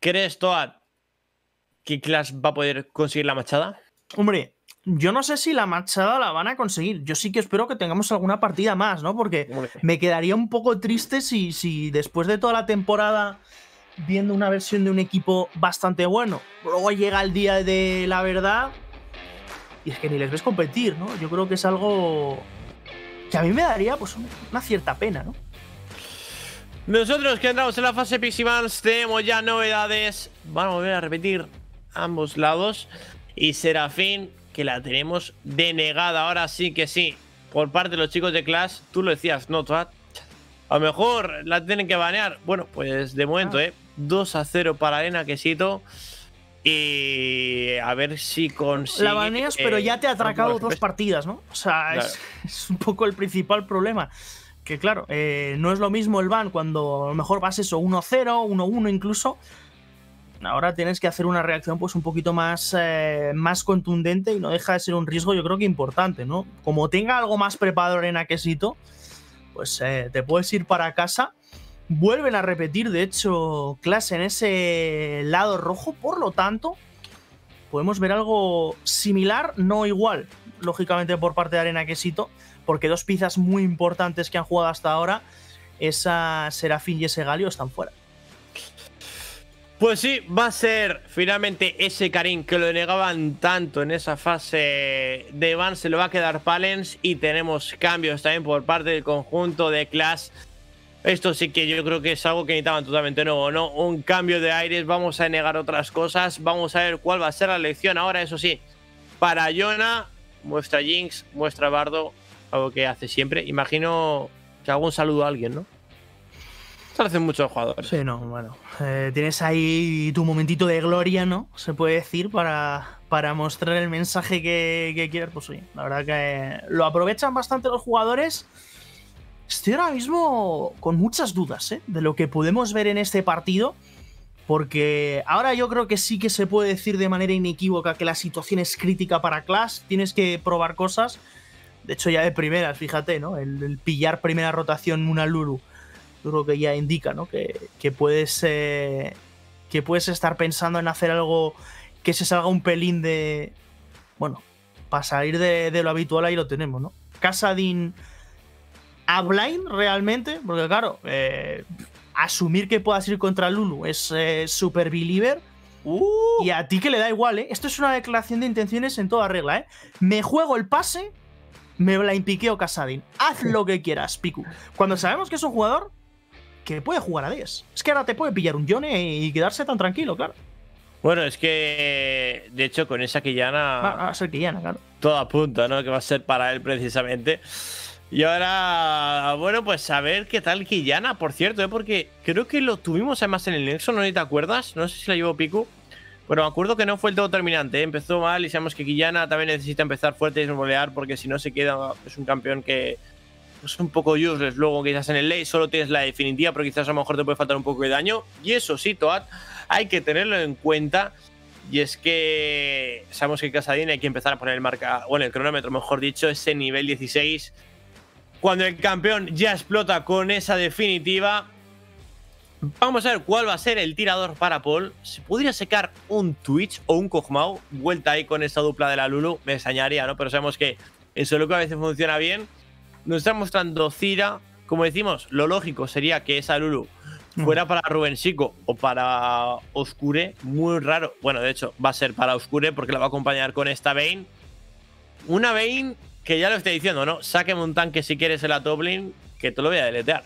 ¿Crees, Toad, que Clash va a poder conseguir la machada? Hombre, yo no sé si la machada la van a conseguir. Yo sí que espero que tengamos alguna partida más, ¿no? Porque me quedaría un poco triste si, si después de toda la temporada viendo una versión de un equipo bastante bueno, luego llega el día de la verdad y es que ni les ves competir, ¿no? Yo creo que es algo que a mí me daría pues una cierta pena, ¿no? Nosotros que entramos en la fase Piximans tenemos ya novedades. Vamos a a repetir ambos lados. Y Serafín, que la tenemos denegada. Ahora sí que sí. Por parte de los chicos de Clash, tú lo decías, no, A lo mejor la tienen que banear. Bueno, pues de momento, ah. ¿eh? 2 a 0 para Arena Quesito. Y a ver si consigue. La baneas, pero ya te ha atracado dos partidas, ¿no? O sea, es un poco el principal problema que claro, eh, no es lo mismo el ban cuando a lo mejor vas eso 1-0, 1-1 incluso. Ahora tienes que hacer una reacción pues un poquito más, eh, más contundente y no deja de ser un riesgo yo creo que importante, ¿no? Como tenga algo más preparado Arena Quesito, pues eh, te puedes ir para casa. Vuelven a repetir, de hecho, clase en ese lado rojo, por lo tanto, podemos ver algo similar, no igual, lógicamente por parte de Arena Quesito, porque dos piezas muy importantes que han jugado hasta ahora, esa Serafín y ese Galio, están fuera. Pues sí, va a ser finalmente ese Karim que lo negaban tanto en esa fase de Van, se lo va a quedar Palens y tenemos cambios también por parte del conjunto de Clash. Esto sí que yo creo que es algo que necesitaban totalmente nuevo, ¿no? Un cambio de aires, vamos a negar otras cosas, vamos a ver cuál va a ser la elección ahora, eso sí. Para Jona, muestra Jinx, muestra Bardo algo que hace siempre. Imagino que hago un saludo a alguien, ¿no? Se lo hacen muchos jugadores. Sí, no, bueno. Eh, tienes ahí tu momentito de gloria, ¿no? Se puede decir, para, para mostrar el mensaje que, que quieres. Pues sí, la verdad que lo aprovechan bastante los jugadores. Estoy ahora mismo con muchas dudas ¿eh? de lo que podemos ver en este partido, porque ahora yo creo que sí que se puede decir de manera inequívoca que la situación es crítica para Clash, tienes que probar cosas, de hecho, ya de primeras, fíjate, ¿no? El, pillar primera rotación una Lulu, yo creo que ya indica, ¿no? Que, que puedes, eh, que puedes estar pensando en hacer algo que se salga un pelín de. Bueno, para salir de, lo habitual, ahí lo tenemos, ¿no? Casadin a blind realmente, porque claro, eh, asumir que puedas ir contra Lulu es eh, super believer. Uh. Y a ti que le da igual, ¿eh? Esto es una declaración de intenciones en toda regla, ¿eh? Me juego el pase me blindpiqueo o Casadin. Haz lo que quieras, Piku. Cuando sabemos que es un jugador que puede jugar a 10. Es que ahora te puede pillar un Yone y quedarse tan tranquilo, claro. Bueno, es que de hecho con esa Quillana. Va, a ser claro. Todo punto, ¿no? Que va a ser para él precisamente. Y ahora, bueno, pues a ver qué tal Quillana, por cierto, ¿eh? porque creo que lo tuvimos además en el Nexo, ¿no? ¿Te acuerdas? No sé si la llevo Piku. Bueno, me acuerdo que no fue el todo terminante, ¿eh? Empezó mal y sabemos que Quillana también necesita empezar fuerte y desmolear porque si no se queda, es un campeón que es un poco useless. Luego, quizás en el ley solo tienes la definitiva, pero quizás a lo mejor te puede faltar un poco de daño. Y eso sí, Toad, hay que tenerlo en cuenta. Y es que sabemos que Casadín hay que empezar a poner el marca, bueno, el cronómetro, mejor dicho, ese nivel 16. Cuando el campeón ya explota con esa definitiva, Vamos a ver cuál va a ser el tirador para Paul. se podría secar un Twitch o un Kog'Maw, vuelta ahí con esa dupla de la Lulu, me extrañaría, ¿no? Pero sabemos que en lo que a veces funciona bien. Nos está mostrando Cira. Como decimos, lo lógico sería que esa Lulu fuera para Rubensico o para Oscure. Muy raro. Bueno, de hecho, va a ser para Oscure porque la va a acompañar con esta Vein. Una Vein que ya lo estoy diciendo, ¿no? Sáqueme un tanque si quieres en la toblin que te lo voy a deletear.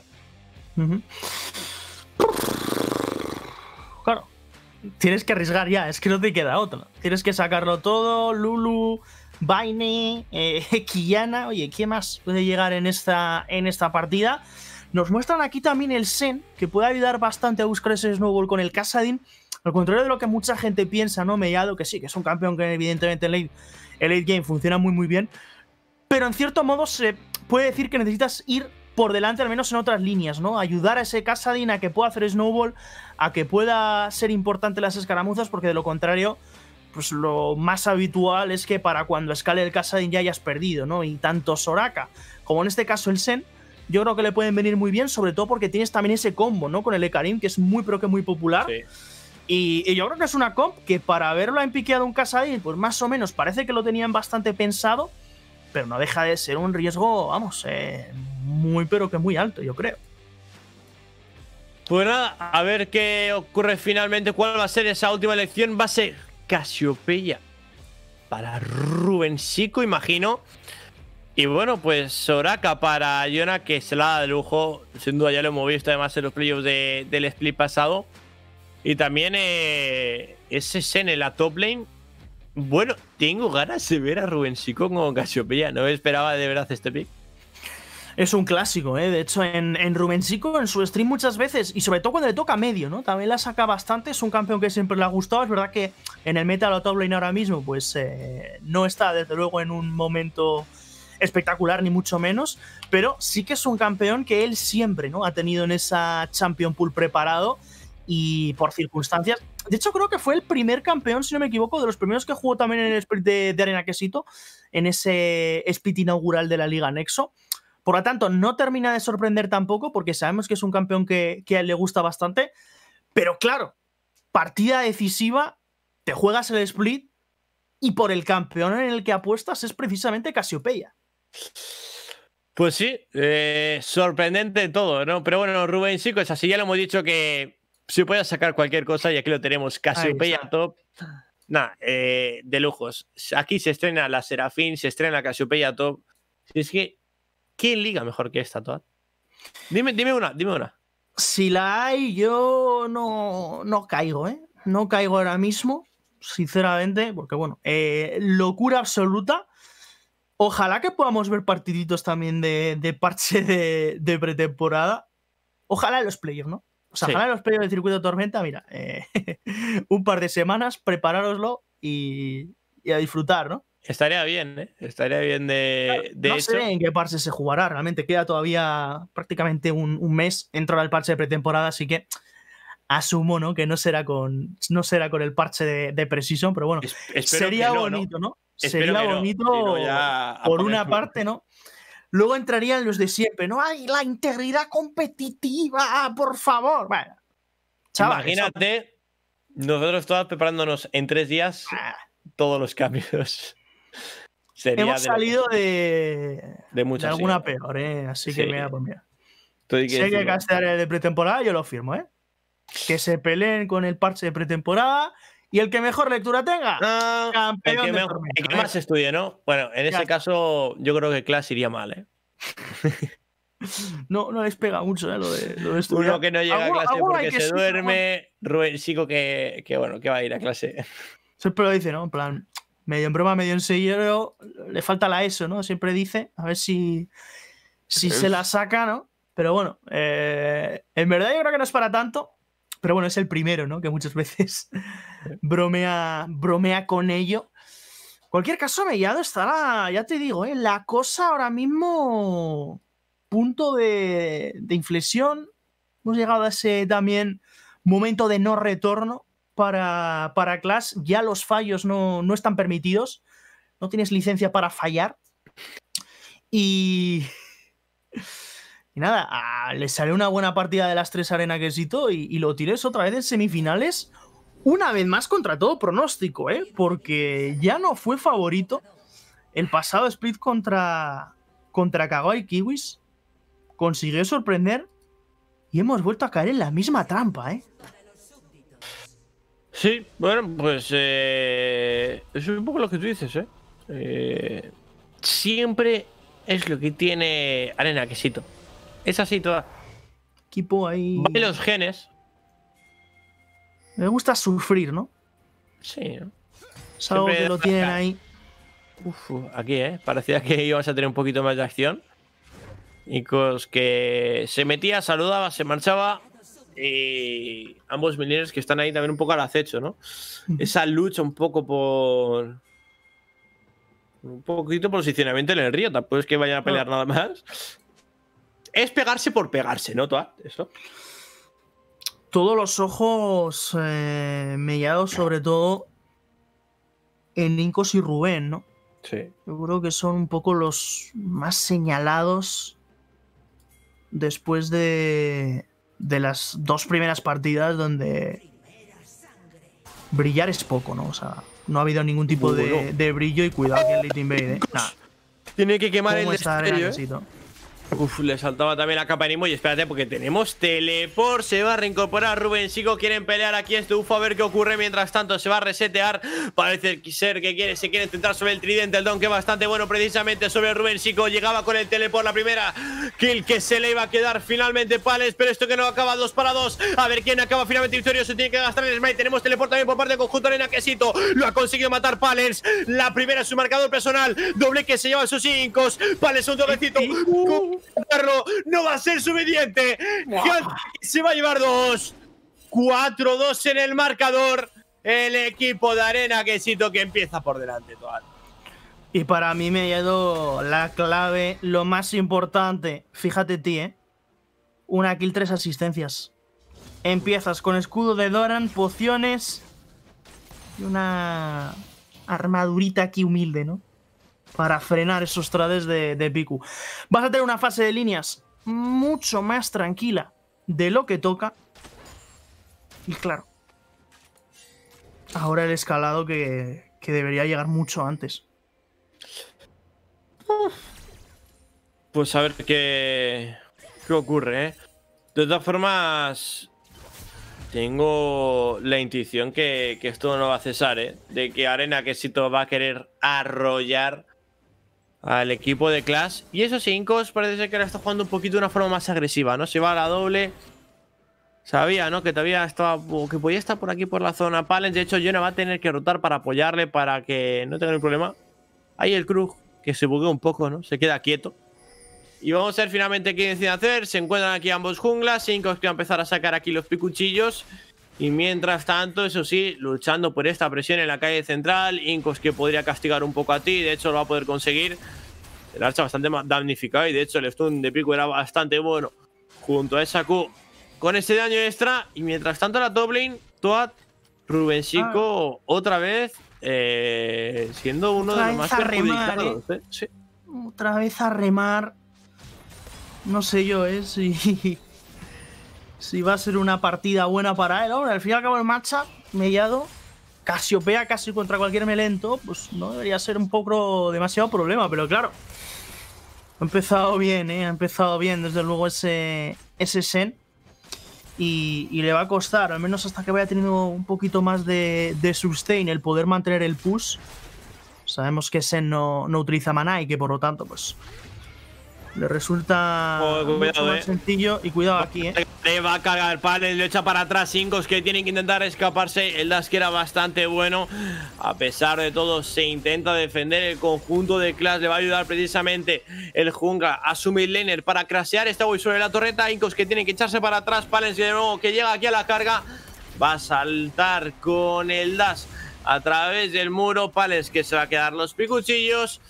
tienes que arriesgar ya, es que no te queda otro. Tienes que sacarlo todo, Lulu, Vaine, eh, Kiyana. Oye, ¿qué más puede llegar en esta, en esta partida? Nos muestran aquí también el Sen, que puede ayudar bastante a buscar ese snowball con el Casadin. Al contrario de lo que mucha gente piensa, ¿no? Mellado, que sí, que es un campeón que evidentemente en el late game funciona muy muy bien. Pero en cierto modo se puede decir que necesitas ir por delante, al menos en otras líneas, ¿no? Ayudar a ese Kassadin a que pueda hacer snowball, a que pueda ser importante las escaramuzas, porque de lo contrario, pues lo más habitual es que para cuando escale el casadín ya hayas perdido, ¿no? Y tanto Soraka como en este caso el Sen, yo creo que le pueden venir muy bien, sobre todo porque tienes también ese combo, ¿no? Con el Ekarim, que es muy pero que muy popular. Y, yo creo que es una comp que para haberlo empiqueado un Kassadin, pues más o menos parece que lo tenían bastante pensado pero no deja de ser un riesgo, vamos, eh, muy pero que muy alto, yo creo. Pues nada, a ver qué ocurre finalmente, cuál va a ser esa última elección. Va a ser Casiopeya para Rubensico, imagino. Y bueno, pues Soraka para Yona, que se la da de lujo. Sin duda ya lo hemos visto además en los playoffs del split pasado. Y también eh, ese Sene, la top lane, bueno, tengo ganas de ver a Rubén con como No esperaba de verdad este pick. Es un clásico, ¿eh? De hecho, en, en Rubensico, en su stream muchas veces, y sobre todo cuando le toca medio, ¿no? También la saca bastante, es un campeón que siempre le ha gustado. Es verdad que en el meta la top ahora mismo, pues eh, no está desde luego en un momento espectacular, ni mucho menos, pero sí que es un campeón que él siempre, ¿no? Ha tenido en esa Champion Pool preparado y por circunstancias de hecho, creo que fue el primer campeón, si no me equivoco, de los primeros que jugó también en el split de, Arena Quesito, en ese split inaugural de la Liga Nexo. Por lo tanto, no termina de sorprender tampoco, porque sabemos que es un campeón que, a él le gusta bastante. Pero claro, partida decisiva, te juegas el split y por el campeón en el que apuestas es precisamente Casiopeya. Pues sí, eh, sorprendente todo, ¿no? Pero bueno, Rubén sí, es así, ya lo hemos dicho que si pueda sacar cualquier cosa, y aquí lo tenemos, Casiopeya Top. Nada, eh, de lujos. Aquí se estrena la Serafín, se estrena Casiopeya Top. Es que, ¿quién liga mejor que esta, Toad? Dime, dime una, dime una. Si la hay, yo no, no caigo, ¿eh? No caigo ahora mismo, sinceramente, porque bueno, eh, locura absoluta. Ojalá que podamos ver partiditos también de, parche de, pretemporada. Ojalá los players, ¿no? O sea, para los periodos del circuito tormenta, mira, eh, un par de semanas, preparároslo y, a disfrutar, ¿no? Estaría bien, ¿eh? Estaría bien de, de No sé en qué parche se jugará, realmente queda todavía prácticamente un, mes, dentro el parche de pretemporada, así que asumo, ¿no? Que no será con, no será con el parche de, de Precision, pero bueno, sería bonito, ¿no? Sería bonito, por una parte, ¿no? Luego entrarían los de siempre, ¿no? ¡Ay, la integridad competitiva, por favor! Imagínate nosotros todos preparándonos en tres días ah. todos los cambios. Sería Hemos salido de... De, muchas, alguna peor, ¿eh? Así que mira, pues mira. sé que castear el eh, de pretemporada, yo lo firmo, ¿eh? Que se peleen con el parche de pretemporada, y el que mejor lectura tenga, campeón. El que, ¿eh? más estudie, ¿no? Bueno, en ese caso yo creo que clase iría mal, ¿eh? No, no les pega mucho ¿eh? lo, de, lo de estudiar. Uno que no llega a clase porque se duerme, Rubén Chico que, bueno, que va a ir a clase. Siempre lo dice, ¿no? En plan, medio en broma, medio en serio, le falta la ESO, ¿no? Siempre dice, a ver si, si se la saca, ¿no? Pero bueno, eh, en verdad yo creo que no es para tanto pero bueno, es el primero, ¿no? Que muchas veces bromea, bromea con ello. cualquier caso, Mellado estará, ya te digo, ¿eh? la cosa ahora mismo, punto de, inflexión. Hemos llegado a ese también momento de no retorno para, para Clash. Ya los fallos no, no están permitidos. No tienes licencia para fallar. Y. Y nada, ah, le salió una buena partida de las tres arena que y, lo tires otra vez en semifinales, una vez más contra todo pronóstico, ¿eh? porque ya no fue favorito el pasado split contra, contra y Kiwis. Consiguió sorprender y hemos vuelto a caer en la misma trampa, ¿eh? Sí, bueno, pues eh, es un poco lo que tú dices, eh, eh siempre es lo que tiene Arena Quesito. Es así toda. Equipo ahí. Vale los genes. Me gusta sufrir, ¿no? Sí. ¿no? que lo tienen ahí. Uf, aquí, ¿eh? Parecía que íbamos a tener un poquito más de acción. Y cos que se metía, saludaba, se marchaba. Y ambos mineros que están ahí también un poco al acecho, ¿no? Mm. Esa lucha un poco por. Un poquito por posicionamiento en el río, tampoco es que vayan a pelear nada más es pegarse por pegarse, ¿no, Toad? Todos los ojos eh, mellados, sobre todo en Incos y Rubén, ¿no? Sí. Yo creo que son un poco los más señalados después de, de las dos primeras partidas donde brillar es poco, ¿no? O sea, no ha habido ningún tipo de, brillo y cuidado que el Little Tiene que quemar el Uf, le saltaba también la capa de Nimo y espérate porque tenemos teleport, se va a reincorporar Rubén quieren pelear aquí este UFO a ver qué ocurre, mientras tanto se va a resetear, parece ser que quiere, se quiere centrar sobre el tridente, el don que bastante bueno precisamente sobre Rubén sico llegaba con el teleport la primera, kill que se le iba a quedar finalmente Pales, pero esto que no acaba, dos para dos, a ver quién acaba finalmente victorioso, tiene que gastar el smite, tenemos teleport también por parte del conjunto Arena Quesito, lo ha conseguido matar Pales, la primera es su marcador personal, doble que se lleva sus incos Pales un toquecito, uh, no va a ser suficiente. Se va a llevar dos. 4-2 en el marcador. El equipo de Arena Quesito que empieza por delante, Y para mí me ha dado la clave, lo más importante. Fíjate, ti, ¿eh? Una kill, tres asistencias. Empiezas con escudo de Doran, pociones y una armadurita aquí humilde, ¿no? para frenar esos trades de, Piku. Vas a tener una fase de líneas mucho más tranquila de lo que toca. Y claro, ahora el escalado que, debería llegar mucho antes. Pues a ver qué, qué ocurre, ¿eh? De todas formas, tengo la intuición que, esto no va a cesar, ¿eh? De que Arena Quesito va a querer arrollar al equipo de Clash. Y esos Incos parece ser que ahora está jugando un poquito de una forma más agresiva, ¿no? Se va a la doble. Sabía, ¿no? Que todavía estaba. que podía estar por aquí por la zona Palen De hecho, jona va a tener que rotar para apoyarle para que no tenga ningún problema. Ahí el Krug, que se bugueó un poco, ¿no? Se queda quieto. Y vamos a ver finalmente qué deciden hacer. Se encuentran aquí ambos junglas. Incos que va a empezar a sacar aquí los picuchillos. Y mientras tanto, eso sí, luchando por esta presión en la calle central, Incos que podría castigar un poco a ti, de hecho lo va a poder conseguir. El archa bastante damnificado y de hecho el stun de pico era bastante bueno junto a esa Q con ese daño extra. Y mientras tanto la top lane, Toad, Rubensico ah. otra vez eh, siendo uno de los más perjudicados. ¿eh? ¿eh? Otra vez a remar. No sé yo, es ¿eh? Sí si va a ser una partida buena para él. Ahora, al fin y al cabo, el matchup mellado, Casiopea casi contra cualquier melento, pues no debería ser un poco demasiado problema, pero claro. Ha empezado bien, ¿eh? Ha empezado bien, desde luego, ese, ese Sen. Y, le va a costar, al menos hasta que vaya teniendo un poquito más de, sustain, el poder mantener el push. Sabemos que Sen no, no utiliza maná y que por lo tanto, pues le resulta oh, eh. sencillo y cuidado aquí, eh. Le va a cargar Panel, le echa para atrás Incos, que tienen que intentar escaparse. El dash que era bastante bueno. A pesar de todo, se intenta defender el conjunto de Clash. Le va a ayudar precisamente el junga a su midlaner para crasear esta voy sobre la torreta. Incos que tienen que echarse para atrás. Palens de nuevo que llega aquí a la carga. Va a saltar con el dash a través del muro. Pales que se va a quedar los picuchillos.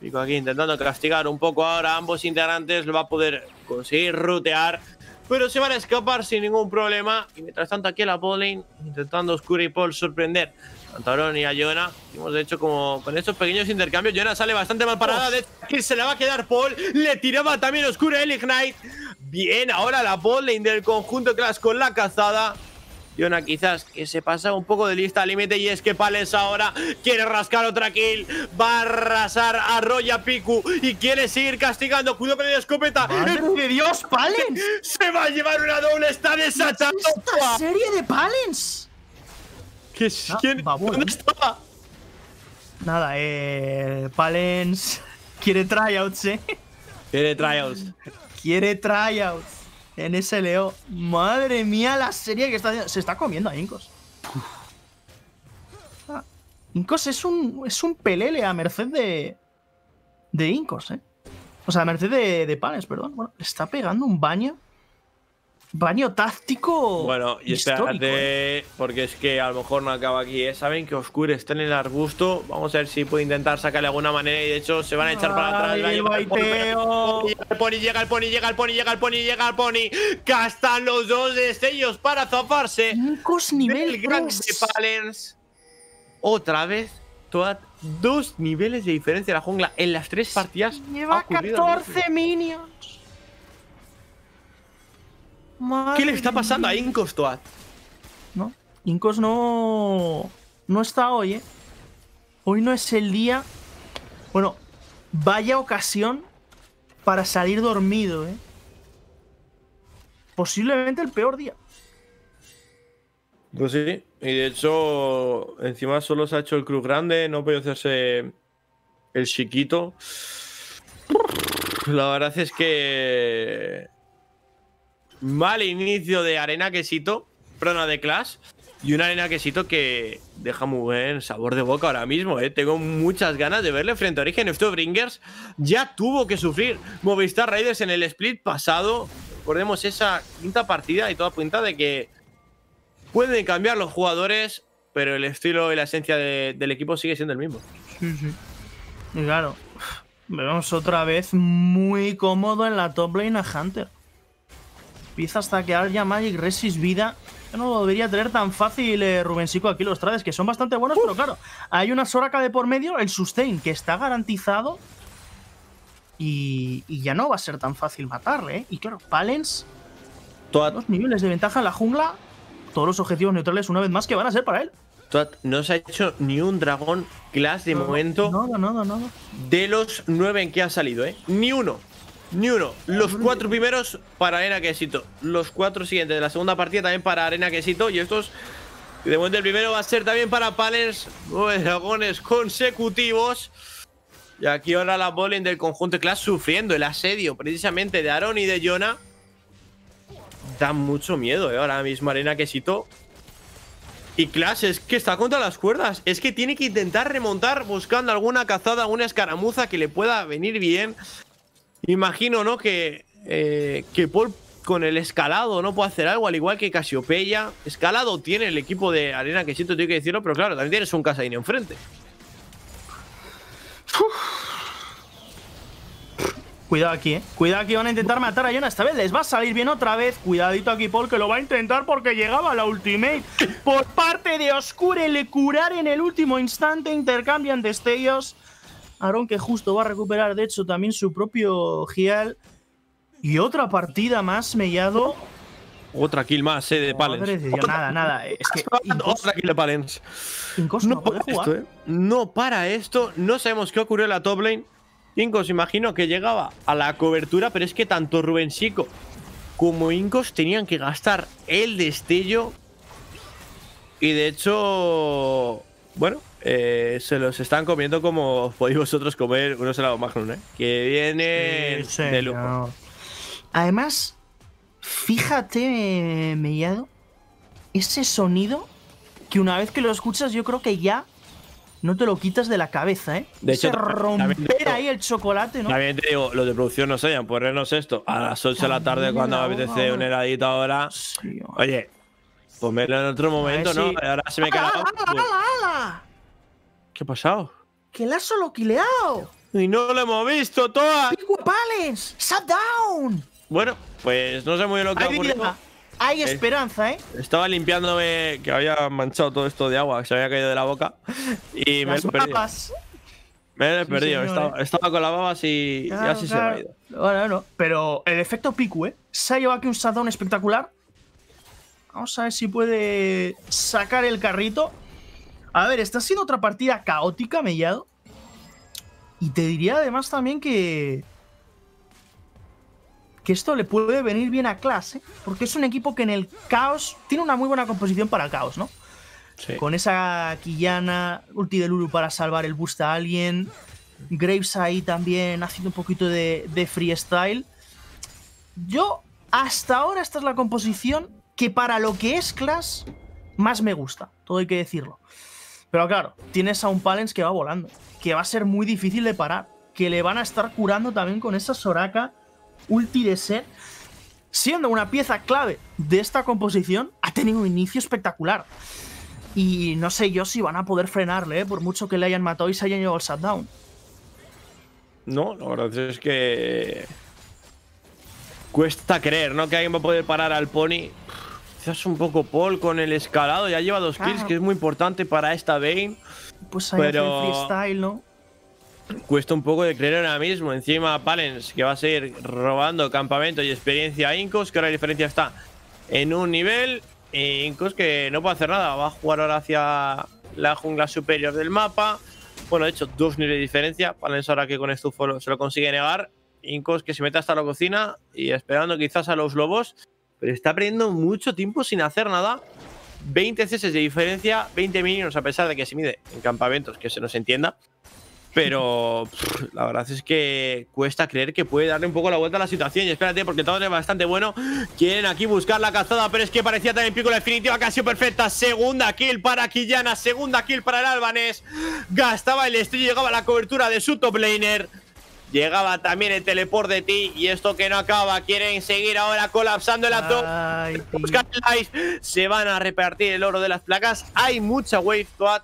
Fico aquí intentando castigar un poco ahora ambos integrantes. Lo va a poder conseguir rutear. Pero se van a escapar sin ningún problema. Y mientras tanto aquí la bowling intentando Oscura y Paul sorprender a Tarón y a Jonah. Hemos hecho como con estos pequeños intercambios. Yona sale bastante mal parada. De que se la va a quedar Paul. Le tiraba también Oscura el Ignite. Bien, ahora la bowling del conjunto Clash con la cazada. Yona quizás que se pasa un poco de lista al límite y es que Palens ahora quiere rascar otra kill, va a arrasar a Roya Piku y quiere seguir castigando. Cuidado con la escopeta. ¡Eh! de Dios, Palens! Se va a llevar una doble, está desatando. ¿Qué es esta serie de Palens? ¿Qué, ah, ¿Quién? ¿Dónde Nada, eh. Palens quiere tryouts, eh. Quiere tryouts. quiere tryouts en ese Leo, Madre mía, la serie que está haciendo. Se está comiendo a Incos. Ah, Incos es un, es un pelele a merced de. De Incos, eh. O sea, a merced de, de Panes, perdón. Bueno, le está pegando un baño baño táctico. Bueno, y espérate, ¿eh? porque es que a lo mejor no acaba aquí. ¿eh? Saben que Oscure está en el arbusto. Vamos a ver si puede intentar sacarle alguna manera. Y de hecho, se van a echar para atrás. Ay, el, llega el pony, llega el pony, llega el pony, llega el pony. Castan los dos destellos para zafarse. Cinco niveles. Otra vez, Toad. Dos niveles de diferencia de la jungla en las tres partidas. Lleva 14 minions. ¿Qué le está pasando a Incos, Toad? No, Incos no... No está hoy, ¿eh? Hoy no es el día... Bueno, vaya ocasión para salir dormido, ¿eh? Posiblemente el peor día. Pues sí, y de hecho, encima solo se ha hecho el cruz grande, no puede hacerse el chiquito. La verdad es que Mal inicio de arena quesito, prona de Clash. Y una arena quesito que deja muy buen sabor de boca ahora mismo, eh. Tengo muchas ganas de verle frente a Origen. Esto Bringers ya tuvo que sufrir Movistar Raiders en el split pasado. Recordemos esa quinta partida y toda punta de que pueden cambiar los jugadores, pero el estilo y la esencia del equipo sigue siendo el mismo. Sí, sí. Y claro, vemos otra vez muy cómodo en la top lane a Hunter. Empieza hasta que haya Magic Resist vida. no lo debería tener tan fácil, eh, Rubensico, aquí los trades, que son bastante buenos, pero claro, hay una Soraka de por medio, el sustain, que está garantizado. Y, ya no va a ser tan fácil matarle, ¿eh? Y claro, Palens, todos los niveles de ventaja en la jungla, todos los objetivos neutrales una vez más que van a ser para él. No se ha hecho ni un dragón class de no, momento. no no, De los nueve en que ha salido, ¿eh? Ni uno. Ni uno. Los cuatro primeros para Arena Quesito. Los cuatro siguientes de la segunda partida también para Arena Quesito. Y estos, de momento, el primero va a ser también para Palers. dragones consecutivos. Y aquí ahora la bowling del conjunto Clash sufriendo el asedio precisamente de Aaron y de Jonah. Da mucho miedo, eh, Ahora mismo Arena Quesito. Y Clash es que está contra las cuerdas. Es que tiene que intentar remontar buscando alguna cazada, alguna escaramuza que le pueda venir bien. Imagino, ¿no? Que, eh, que Paul con el escalado no puede hacer algo, al igual que Casiopeya. Escalado tiene el equipo de Arena que siento, tengo que decirlo, pero claro, también tienes un Kassadin enfrente. Cuidado aquí, eh. Cuidado aquí, van a intentar matar a Yona esta vez. Les va a salir bien otra vez. Cuidadito aquí, Paul, que lo va a intentar porque llegaba la ultimate. Por parte de Oscure, le curar en el último instante. Intercambian destellos. Aaron que justo va a recuperar, de hecho, también su propio Gial. Y otra partida más, Mellado. Otra kill más, eh, de Palens. nada, nada. Es que Otra kill de Palens. Incos no, para esto, eh. No para esto. No sabemos qué ocurrió en la top lane. Incos, imagino que llegaba a la cobertura, pero es que tanto Rubensico como Incos tenían que gastar el destello. Y de hecho, bueno, eh, se los están comiendo como podéis vosotros comer unos helados magnum, ¿eh? Que viene de lujo. Además, fíjate, Mellado, ese sonido que una vez que lo escuchas, yo creo que ya no te lo quitas de la cabeza, ¿eh? De hecho, romper ahí el chocolate, ¿no? También te digo, los de producción no sellan, ponernos esto a las 8 de la tarde cuando me apetece un heladito ahora. oye, Ponerlo en otro momento, ¿no? Ahora se me queda. ¡Hala, ¡Ah, ah, pues ah, hala, hala! ¿Qué ha pasado? ¡Que la ha solo quileado! ¡Y no lo hemos visto toda! ¡Pico ¡Shut down! Bueno, pues no sé muy bien lo que ha ocurrido. Hay esperanza, ¿eh? Estaba limpiándome que había manchado todo esto de agua, que se había caído de la boca. Y me he he perdido. Me he perdido. Estaba, con las babas y, así se ha ido. Bueno, no. Pero el efecto Piku, ¿eh? Se ha llevado aquí un shutdown espectacular. Vamos a ver si puede sacar el carrito. A ver, está siendo otra partida caótica, Mellado. Y te diría además también que. Que esto le puede venir bien a clase, porque es un equipo que en el caos tiene una muy buena composición para el caos, ¿no? Con esa Quillana, ulti de Lulu para salvar el boost a alguien. Graves ahí también haciendo un poquito de, de freestyle. Yo, hasta ahora, esta es la composición que para lo que es Clash más me gusta, todo hay que decirlo. Pero claro, tienes a un Palens que va volando, que va a ser muy difícil de parar, que le van a estar curando también con esa Soraka ulti de ser. Siendo una pieza clave de esta composición, ha tenido un inicio espectacular. Y no sé yo si van a poder frenarle, eh, por mucho que le hayan matado y se hayan llevado el shutdown. No, la verdad es que. Cuesta creer, ¿no? Que alguien va a poder parar al pony quizás un poco Paul con el escalado. Ya lleva dos kills, que es muy importante para esta Vayne. Pues ahí pero... freestyle, ¿no? Cuesta un poco de creer ahora mismo. Encima Palens, que va a seguir robando campamento y experiencia a Incos, que ahora la diferencia está en un nivel. E Incos que no puede hacer nada. Va a jugar ahora hacia la jungla superior del mapa. Bueno, de hecho, dos niveles de diferencia. Palens ahora que con esto se lo consigue negar. Incos que se mete hasta la cocina y esperando quizás a los lobos pero está perdiendo mucho tiempo sin hacer nada. 20 CS de diferencia, 20 minions, a pesar de que se mide en campamentos, que se nos entienda. Pero la verdad es que cuesta creer que puede darle un poco la vuelta a la situación. Y espérate, porque todo es bastante bueno. Quieren aquí buscar la cazada, pero es que parecía también pico la definitiva, casi perfecta. Segunda kill para Quillana, segunda kill para el albanés. Gastaba el y llegaba la cobertura de su top laner. Llegaba también el teleport de ti y esto que no acaba. Quieren seguir ahora colapsando el ato. Se van a repartir el oro de las placas. Hay mucha wave toad,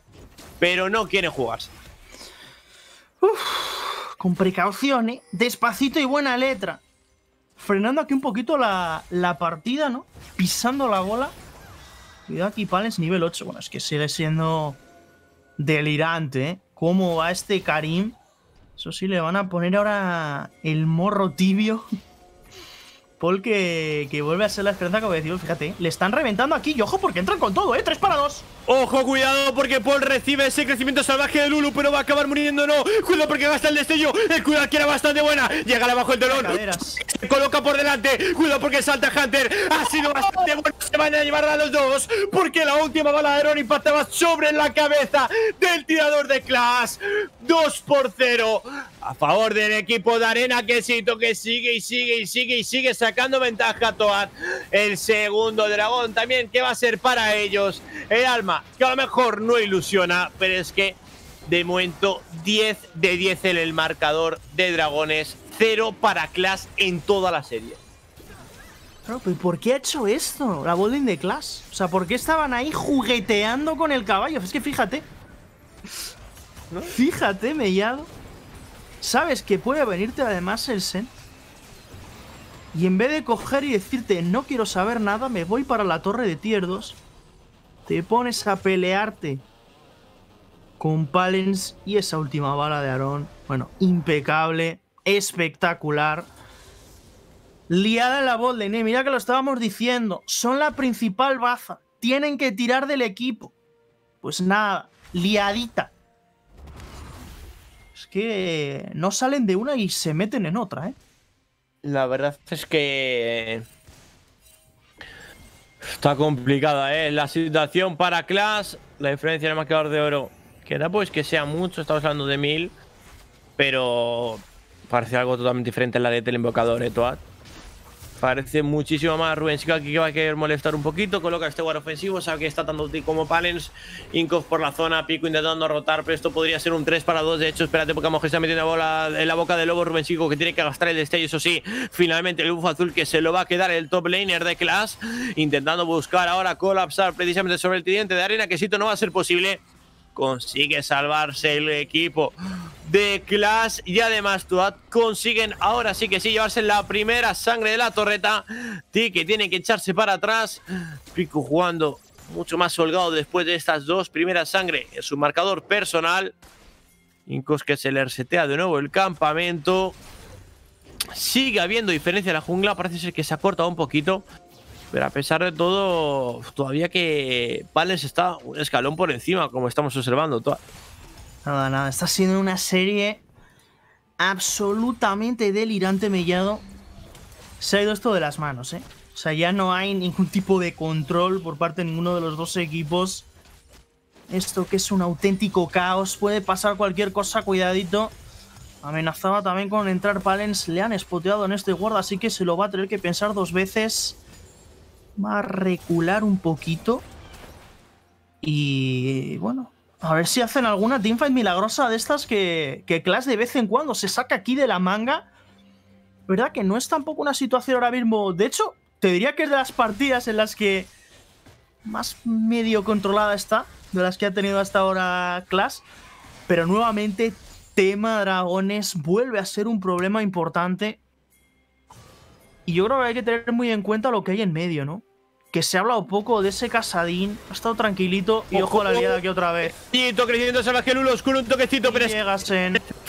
pero no quieren jugarse. con precaución, ¿eh? despacito y buena letra. Frenando aquí un poquito la, partida, ¿no? Pisando la bola. Cuidado aquí, Palens, nivel 8. Bueno, es que sigue siendo delirante, ¿eh? Cómo va este Karim eso sí, le van a poner ahora el morro tibio Paul que, que vuelve a ser la esperanza como decimos, fíjate, le están reventando aquí y ojo porque entran con todo, ¿eh? Tres para dos. Ojo, cuidado porque Paul recibe ese crecimiento salvaje de Lulu, pero va a acabar muriendo, no. Cuidado porque gasta el destello, el cuidado que era bastante buena. Llega abajo el dolor. Se coloca por delante, cuidado porque salta Hunter. Ha sido bastante bueno, se van a llevar a los dos porque la última bala de Ron impactaba sobre la cabeza del tirador de Clash. Dos por cero a favor del equipo de Arena Quesito que sigue y sigue y sigue y sigue sacando ventaja a Toad. El segundo dragón también, Que va a ser para ellos? El alma, que a lo mejor no ilusiona, pero es que de momento 10 de 10 en el marcador de dragones, 0 para Clash en toda la serie. y ¿por qué ha hecho esto la body de Clash? O sea, ¿por qué estaban ahí jugueteando con el caballo? Es que fíjate. ¿No? Fíjate, Mellado sabes que puede venirte además el Sen. Y en vez de coger y decirte, no quiero saber nada, me voy para la torre de tierdos. te pones a pelearte con Palens y esa última bala de Aarón. Bueno, impecable, espectacular. Liada en la de mira que lo estábamos diciendo. Son la principal baza. Tienen que tirar del equipo. Pues nada, liadita. Es que no salen de una y se meten en otra, ¿eh? La verdad es que. Está complicada, ¿eh? La situación para Clash. La diferencia del marcador de oro. Que pues pues que sea mucho, estamos hablando de mil. Pero. Parece algo totalmente diferente a la de Telembocador, ¿eh, Parece muchísimo más Rubén aquí que va a querer molestar un poquito. Coloca este guard ofensivo. Sabe que está tanto como Palens. Inkov por la zona. Pico intentando rotar. Pero esto podría ser un 3 para 2. De hecho, espérate porque Mojes está metiendo la bola en la boca de lobo Rubén que tiene que gastar el destello. Eso sí, finalmente el bufo azul que se lo va a quedar el top laner de Clash. Intentando buscar ahora colapsar precisamente sobre el tridente de arena. Que si no va a ser posible consigue salvarse el equipo de Clash y además Tuat consiguen ahora sí que sí llevarse la primera sangre de la torreta. Tiki que tiene que echarse para atrás. Pico jugando mucho más holgado después de estas dos primeras sangre en su marcador personal. Incos que se le resetea de nuevo el campamento. Sigue habiendo diferencia en la jungla, parece ser que se ha cortado un poquito. Pero a pesar de todo, todavía que Palace está un escalón por encima, como estamos observando. Nada, nada, está siendo una serie absolutamente delirante, Mellado. Se ha ido esto de las manos, ¿eh? O sea, ya no hay ningún tipo de control por parte de ninguno de los dos equipos. Esto que es un auténtico caos. Puede pasar cualquier cosa, cuidadito. Amenazaba también con entrar Palens. Le han espoteado en este guarda, así que se lo va a tener que pensar dos veces va a recular un poquito. Y bueno, a ver si hacen alguna teamfight milagrosa de estas que, que Clash de vez en cuando se saca aquí de la manga. ¿Verdad que no es tampoco una situación ahora mismo? De hecho, te diría que es de las partidas en las que más medio controlada está, de las que ha tenido hasta ahora Clash. Pero nuevamente, tema dragones vuelve a ser un problema importante y yo creo que hay que tener muy en cuenta lo que hay en medio, ¿no? Que se ha hablado poco de ese casadín, ha estado tranquilito y ojo, a la liada aquí otra vez. Creciendo, salvaje un toquecito,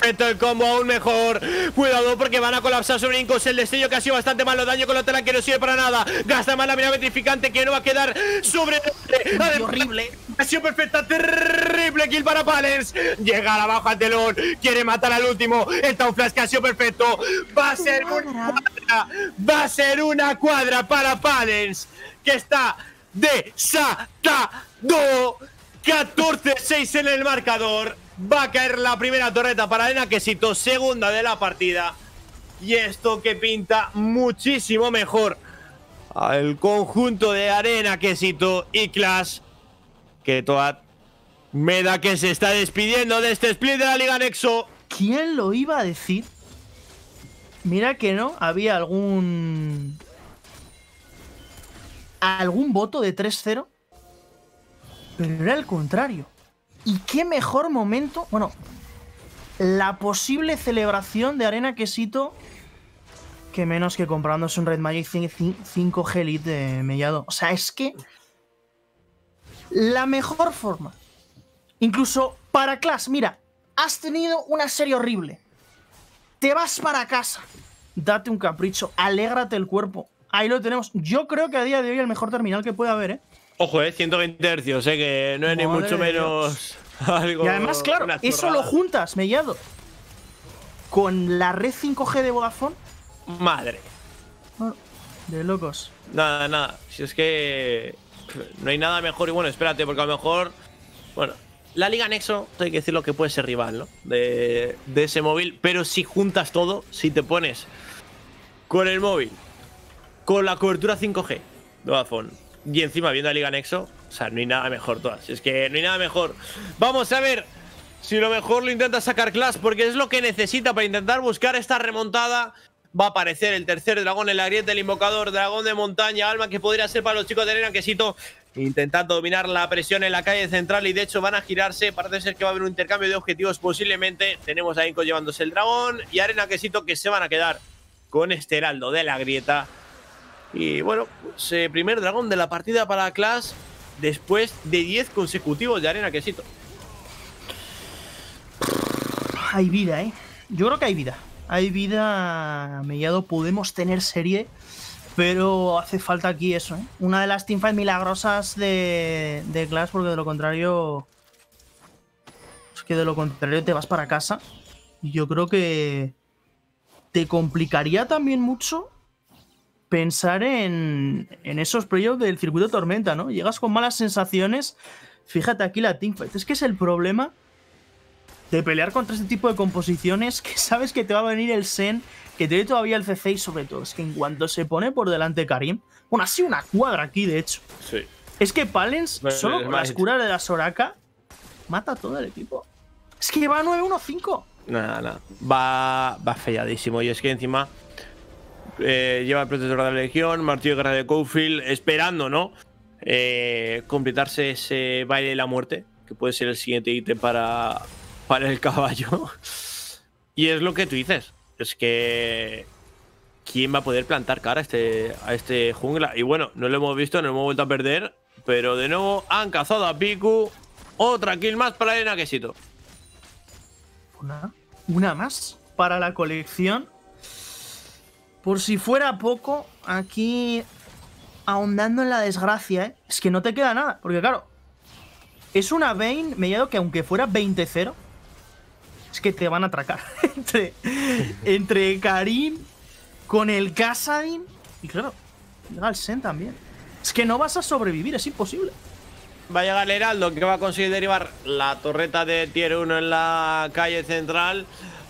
perfecto el combo, aún mejor. Cuidado porque van a colapsar sobre Incos. El destello que ha sido bastante malo. Daño con la tela que no sirve para nada. Gasta más la mirada petrificante que no va a quedar sobre. horrible. Ha sido perfecta. Terrible kill para Palens. Llega a la baja al telón. Quiere matar al último. El Town Flash que ha sido perfecto. Va a ser una cuadra. Va a ser una cuadra para Palens. Que está desatado. 14-6 en el marcador. Va a caer la primera torreta para Arena Quesito, segunda de la partida. Y esto que pinta muchísimo mejor al conjunto de Arena, Quesito y Clash. Que Toad da que se está despidiendo de este split de la Liga Nexo. ¿Quién lo iba a decir? Mira que no, había algún... Algún voto de 3-0. Pero era el contrario. Y qué mejor momento. Bueno, la posible celebración de Arena Quesito. Que menos que comprándose un Red Magic 5 Gelit de Mellado. O sea, es que. La mejor forma. Incluso para Clash, mira, has tenido una serie horrible. Te vas para casa. Date un capricho, alégrate el cuerpo. Ahí lo tenemos. Yo creo que a día de hoy el mejor terminal que puede haber, ¿eh? Ojo, eh, 120 hercios, eh, que no es ni mucho menos algo. Y además, claro, eso lo juntas, me mellado. Con la red 5G de Vodafone. Madre. Ah, de locos. Nada, nada. Si es que. No hay nada mejor. Y bueno, espérate, porque a lo mejor. Bueno, la Liga Nexo, hay que decir lo que puede ser rival, ¿no? De, de ese móvil. Pero si juntas todo, si te pones con el móvil, con la cobertura 5G de Vodafone y encima viendo a Liga Nexo, o sea, no hay nada mejor, todas. Es que no hay nada mejor. Vamos a ver si lo mejor lo intenta sacar Clash, porque es lo que necesita para intentar buscar esta remontada. Va a aparecer el tercer dragón en la grieta, el invocador, dragón de montaña, alma que podría ser para los chicos de Arena Quesito, intentando dominar la presión en la calle central y de hecho van a girarse. Parece ser que va a haber un intercambio de objetivos posiblemente. Tenemos a Inco llevándose el dragón y Arena Quesito que se van a quedar con este heraldo de la grieta. Y bueno, ese pues, eh, primer dragón de la partida para Clash después de 10 consecutivos de arena quesito. Hay vida, ¿eh? Yo creo que hay vida. Hay vida, Mellado, podemos tener serie, pero hace falta aquí eso, ¿eh? Una de las teamfights milagrosas de, de Clash, porque de lo contrario... Es que de lo contrario te vas para casa. Y Yo creo que te complicaría también mucho pensar en, esos proyectos del circuito tormenta, ¿no? Llegas con malas sensaciones. Fíjate aquí la teamfight. Es que es el problema de pelear contra este tipo de composiciones que sabes que te va a venir el Sen, que te tiene todavía el CC y, sobre todo. Es que en cuanto se pone por delante Karim, bueno, ha sido una cuadra aquí, de hecho. Sí. Es que Palens, solo con la curas de la Soraka, mata a todo el equipo. Es que va 9-1-5. Nada, nada. Va, va falladísimo. Y es que encima eh, lleva el protector de la Legión, Martillo de Guerra de Cofield, esperando, ¿no? Eh, completarse ese baile de la muerte, que puede ser el siguiente ítem para, para el caballo. y es lo que tú dices, es que quién va a poder plantar cara a este, a este jungla. Y bueno, no lo hemos visto, no lo hemos vuelto a perder. Pero de nuevo han cazado a Piku. Otra kill más para el Quesito. Una, una más para la colección. Por si fuera poco, aquí ahondando en la desgracia, ¿eh? es que no te queda nada. Porque claro, es una Bane mediado que aunque fuera 20-0, es que te van a atracar. entre, Karim con el Kassadin y claro, llega el Sen también. Es que no vas a sobrevivir, es imposible. Va a llegar Heraldo que va a conseguir derivar la torreta de tier 1 en la calle central.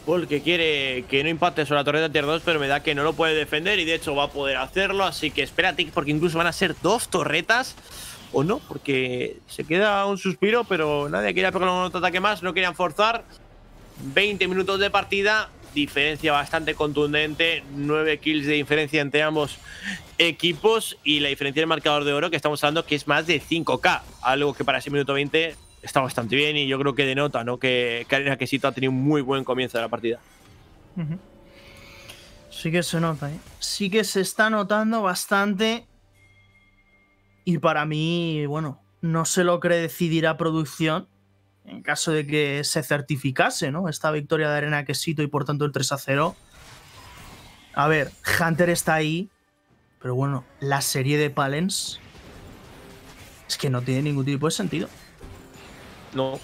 Paul que quiere que no impacte sobre la torreta tier 2, pero me da que no lo puede defender y de hecho va a poder hacerlo. Así que espérate, porque incluso van a ser dos torretas. O no, porque se queda un suspiro, pero nadie quería pegar un otro ataque más, no querían forzar. 20 minutos de partida, diferencia bastante contundente, 9 kills de diferencia entre ambos equipos y la diferencia del marcador de oro que estamos hablando que es más de 5K, algo que para ese minuto 20 está bastante bien y yo creo que denota ¿no? que, que Arena Quesito ha tenido un muy buen comienzo de la partida. Sí que se nota, ¿eh? sí que se está notando bastante. Y para mí, bueno, no se lo cree decidirá producción en caso de que se certificase ¿no? esta victoria de Arena Quesito y por tanto el 3 a 0. A ver, Hunter está ahí, pero bueno, la serie de Palens es que no tiene ningún tipo de sentido. No. O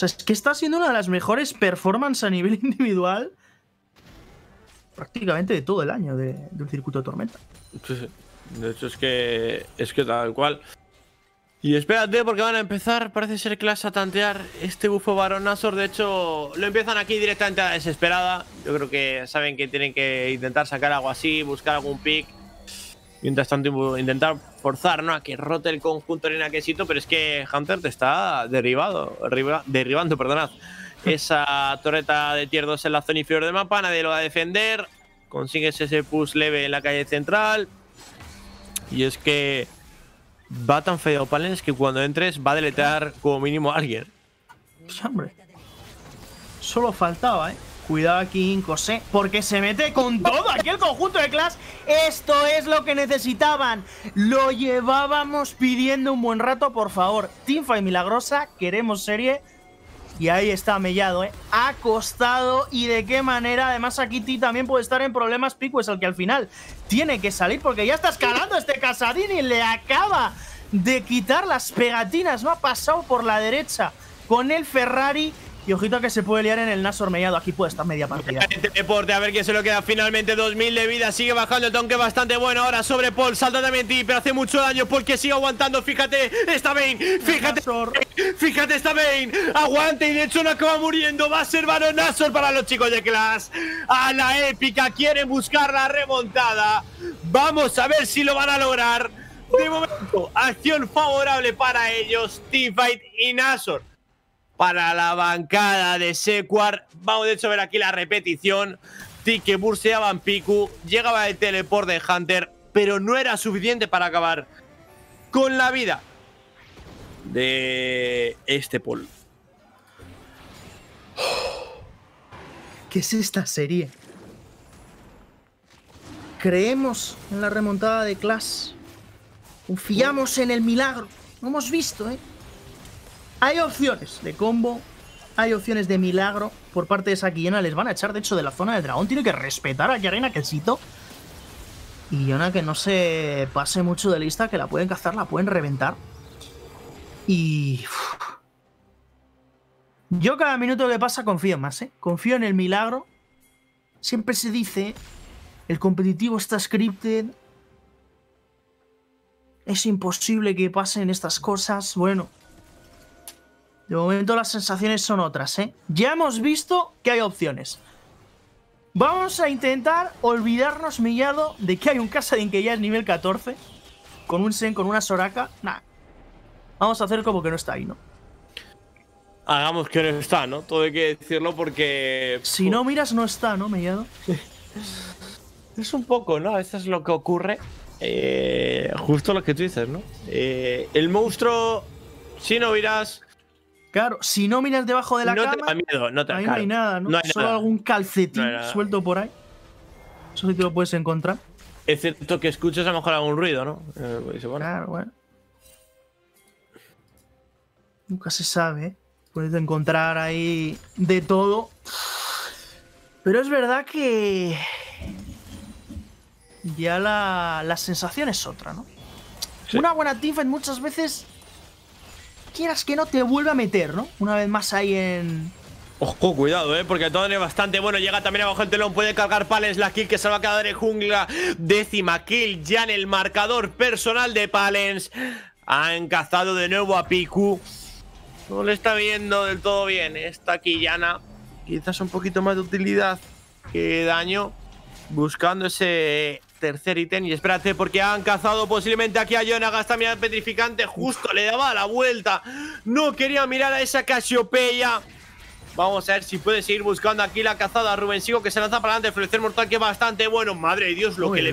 sea, es que está siendo una de las mejores performances a nivel individual prácticamente de todo el año de, del circuito de tormenta. Sí, sí. De hecho, es que, es que tal cual. Y espérate, porque van a empezar, parece ser clase a tantear este bufo Baron De hecho, lo empiezan aquí directamente a desesperada. Yo creo que saben que tienen que intentar sacar algo así, buscar algún pick mientras tanto intentar forzar a que rote el conjunto en sitio pero es que Hunter te está derribado, derribando, perdonad. Esa torreta de tier 2 en la zona inferior del mapa, nadie lo va a defender. Consigues ese push leve en la calle central. Y es que va tan feo Palens que cuando entres va a deletar como mínimo a alguien. Pues, hombre, solo faltaba, ¿eh? Cuidado aquí, José, porque se mete con todo aquí el conjunto de Clash. Esto es lo que necesitaban. Lo llevábamos pidiendo un buen rato, por favor. Teamfight milagrosa, queremos serie. Y ahí está Mellado, ¿eh? Ha costado y de qué manera. Además, aquí también puede estar en problemas. Pico es el que al final tiene que salir porque ya está escalando este Casadini. Y le acaba de quitar las pegatinas. No ha pasado por la derecha con el Ferrari. Y ojito que se puede liar en el Nasor mediado. Aquí puede estar media partida. Este deporte, a ver quién se lo queda finalmente. 2000 de vida. Sigue bajando el tonque bastante bueno. Ahora sobre Paul. Salta también ti, pero hace mucho daño porque sigue aguantando. Fíjate, está Bane. Fíjate, fíjate, está Bane. Aguante y de hecho no acaba muriendo. Va a ser Baron Nasor para los chicos de clase. A la épica. Quieren buscar la remontada. Vamos a ver si lo van a lograr. De momento, acción favorable para ellos. Teamfight y Nasor para la bancada de Sequar. Vamos de hecho a ver aquí la repetición. Tique burseaban Piku, llegaba el teleport de Hunter, pero no era suficiente para acabar con la vida de este Paul. ¿Qué es esta serie? Creemos en la remontada de Clash. Confiamos en el milagro. Lo hemos visto, ¿eh? Hay opciones de combo, hay opciones de milagro por parte de esa Quillena. Les van a echar, de hecho, de la zona del dragón. Tiene que respetar a Yarena Quesito. Y Yona que no se pase mucho de lista, que la pueden cazar, la pueden reventar. Y... Yo cada minuto que pasa confío más, ¿eh? Confío en el milagro. Siempre se dice, el competitivo está scripted. Es imposible que pasen estas cosas. Bueno, de momento las sensaciones son otras, ¿eh? Ya hemos visto que hay opciones. Vamos a intentar olvidarnos, Millado, de que hay un Casadin que ya es nivel 14. Con un Sen, con una Soraka. Nah. Vamos a hacer como que no está ahí, ¿no? Hagamos que no está, ¿no? Todo hay que decirlo porque... Si no miras, no está, ¿no, Millado? es un poco, ¿no? Eso es lo que ocurre. Eh, justo lo que tú dices, ¿no? Eh, el monstruo, si no miras, Claro, si no miras debajo de la no cama. no te ahí no hay nada, ¿no? Solo algún calcetín suelto por ahí. Eso sí te lo puedes encontrar. Excepto que escuchas a lo mejor algún ruido, ¿no? Eh, pues, claro, bueno. Nunca se sabe, ¿eh? Puedes encontrar ahí de todo. Pero es verdad que. Ya la, la sensación es otra, ¿no? Una buena teamfight muchas veces quieras que no, te vuelva a meter, ¿no? Una vez más ahí en, Ojo, cuidado, eh, porque todo es bastante bueno. Llega también abajo el telón, puede cargar Pales la kill que se va a quedar en jungla. Décima kill ya en el marcador personal de Palens. ha encazado de nuevo a Piku. No le está viendo del todo bien esta Killana. Quizás un poquito más de utilidad que daño. Buscando ese tercer ítem. Y espérate, porque han cazado posiblemente aquí a Yonaga. Esta mirada petrificante justo le daba la vuelta. No quería mirar a esa Casiopeya. Vamos a ver si puede seguir buscando aquí la cazada. Rubén Sigo que se lanza para adelante. Flecer mortal que es bastante bueno. Madre de Dios, lo que le.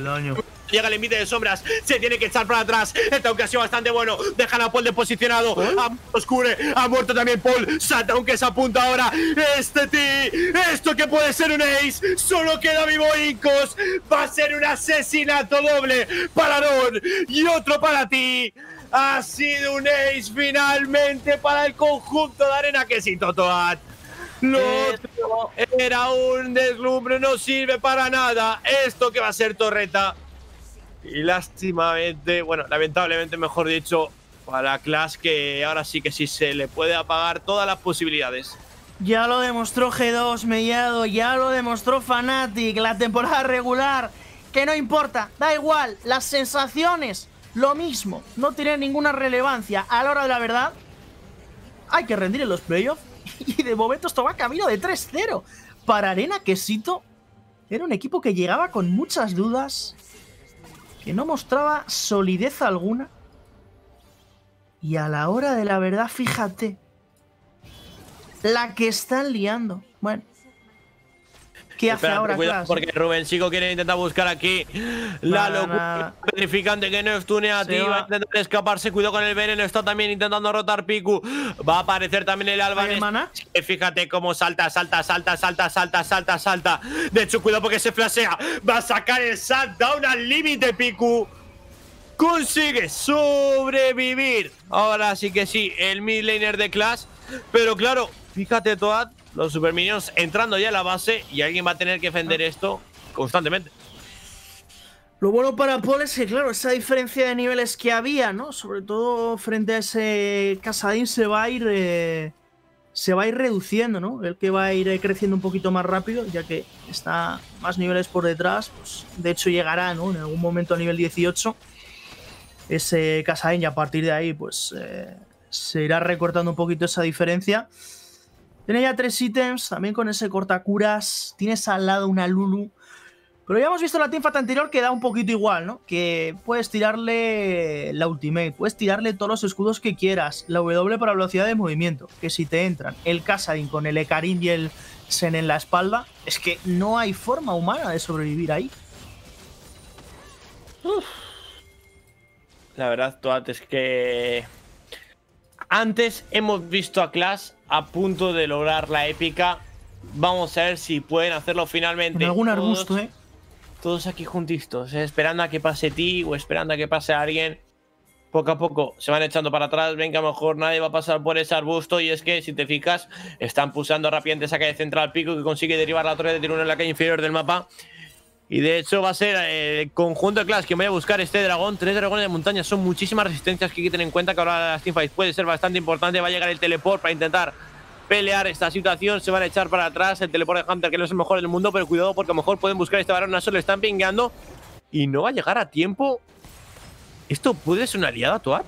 Llega el límite de sombras, se tiene que echar para atrás. aunque ha sido bastante bueno. Dejan a Paul desposicionado. A oscure, ha muerto también Paul. Salta, aunque se apunta ahora. Este ti, esto que puede ser un ace. Solo queda vivo Incos. Va a ser un asesinato doble para Don. y otro para ti. Ha sido un ace finalmente para el conjunto de arena que sí, Totoat. No, era un deslumbre, no sirve para nada. Esto que va a ser Torreta. Y lástimamente, bueno, lamentablemente, mejor dicho, para Clash, que ahora sí que sí se le puede apagar todas las posibilidades. Ya lo demostró G2, Mediado, ya lo demostró Fnatic, la temporada regular, que no importa, da igual, las sensaciones, lo mismo, no tienen ninguna relevancia. A la hora de la verdad, hay que rendir en los playoffs Y de momento esto va camino de 3-0 para Arena Quesito. Era un equipo que llegaba con muchas dudas, que no mostraba solidez alguna. Y a la hora de la verdad, fíjate, la que están liando. Bueno, ¿Qué hace ahora, cuidado, Porque Rubén Chico quiere intentar buscar aquí la locura petrificante que no es ti. Va intentar escaparse. Cuidado con el veneno. Está también intentando rotar Piku. Va a aparecer también el Álvarez. Fíjate cómo salta, salta, salta, salta, salta, salta, salta. De hecho, cuidado porque se flasea. Va a sacar el down al límite, Piku consigue sobrevivir. Ahora sí que sí, el midlaner de Clash. Pero claro, fíjate, Toad, los Super entrando ya a la base y alguien va a tener que defender ah. esto constantemente. Lo bueno para Paul es que, claro, esa diferencia de niveles que había, ¿no? Sobre todo frente a ese Casadín se va a ir. Eh, se va a ir reduciendo, ¿no? El que va a ir eh, creciendo un poquito más rápido, ya que está más niveles por detrás. Pues, de hecho, llegará, ¿no? En algún momento a nivel 18. Ese Casadín, y a partir de ahí, pues. Eh, se irá recortando un poquito esa diferencia. Tiene ya tres ítems, también con ese cortacuras. Tienes al lado una Lulu. Pero ya hemos visto la teamfight anterior que da un poquito igual, ¿no? Que puedes tirarle la ultimate, puedes tirarle todos los escudos que quieras, la W para velocidad de movimiento, que si te entran el Kassadin con el ecarín y el Sen en la espalda, es que no hay forma humana de sobrevivir ahí. La verdad, Toad, es que... Antes hemos visto a Clash a punto de lograr la épica. Vamos a ver si pueden hacerlo finalmente. En algún arbusto, todos, eh. Todos aquí juntitos, ¿eh? esperando a que pase ti o esperando a que pase a alguien. Poco a poco se van echando para atrás. Ven a lo mejor nadie va a pasar por ese arbusto. Y es que, si te fijas, están pulsando rápidamente esa de central pico que consigue derivar la torre de tiro en la calle inferior del mapa. Y de hecho va a ser eh, el conjunto de Clash que voy a buscar este dragón. Tres dragones de montaña son muchísimas resistencias que hay que tener en cuenta que ahora las teamfights puede ser bastante importante. Va a llegar el teleport para intentar pelear esta situación. Se van a echar para atrás el teleport de Hunter, que no es el mejor del mundo, pero cuidado porque a lo mejor pueden buscar este varón. A eso le están pingueando y no va a llegar a tiempo. ¿Esto puede ser una aliada, Toad?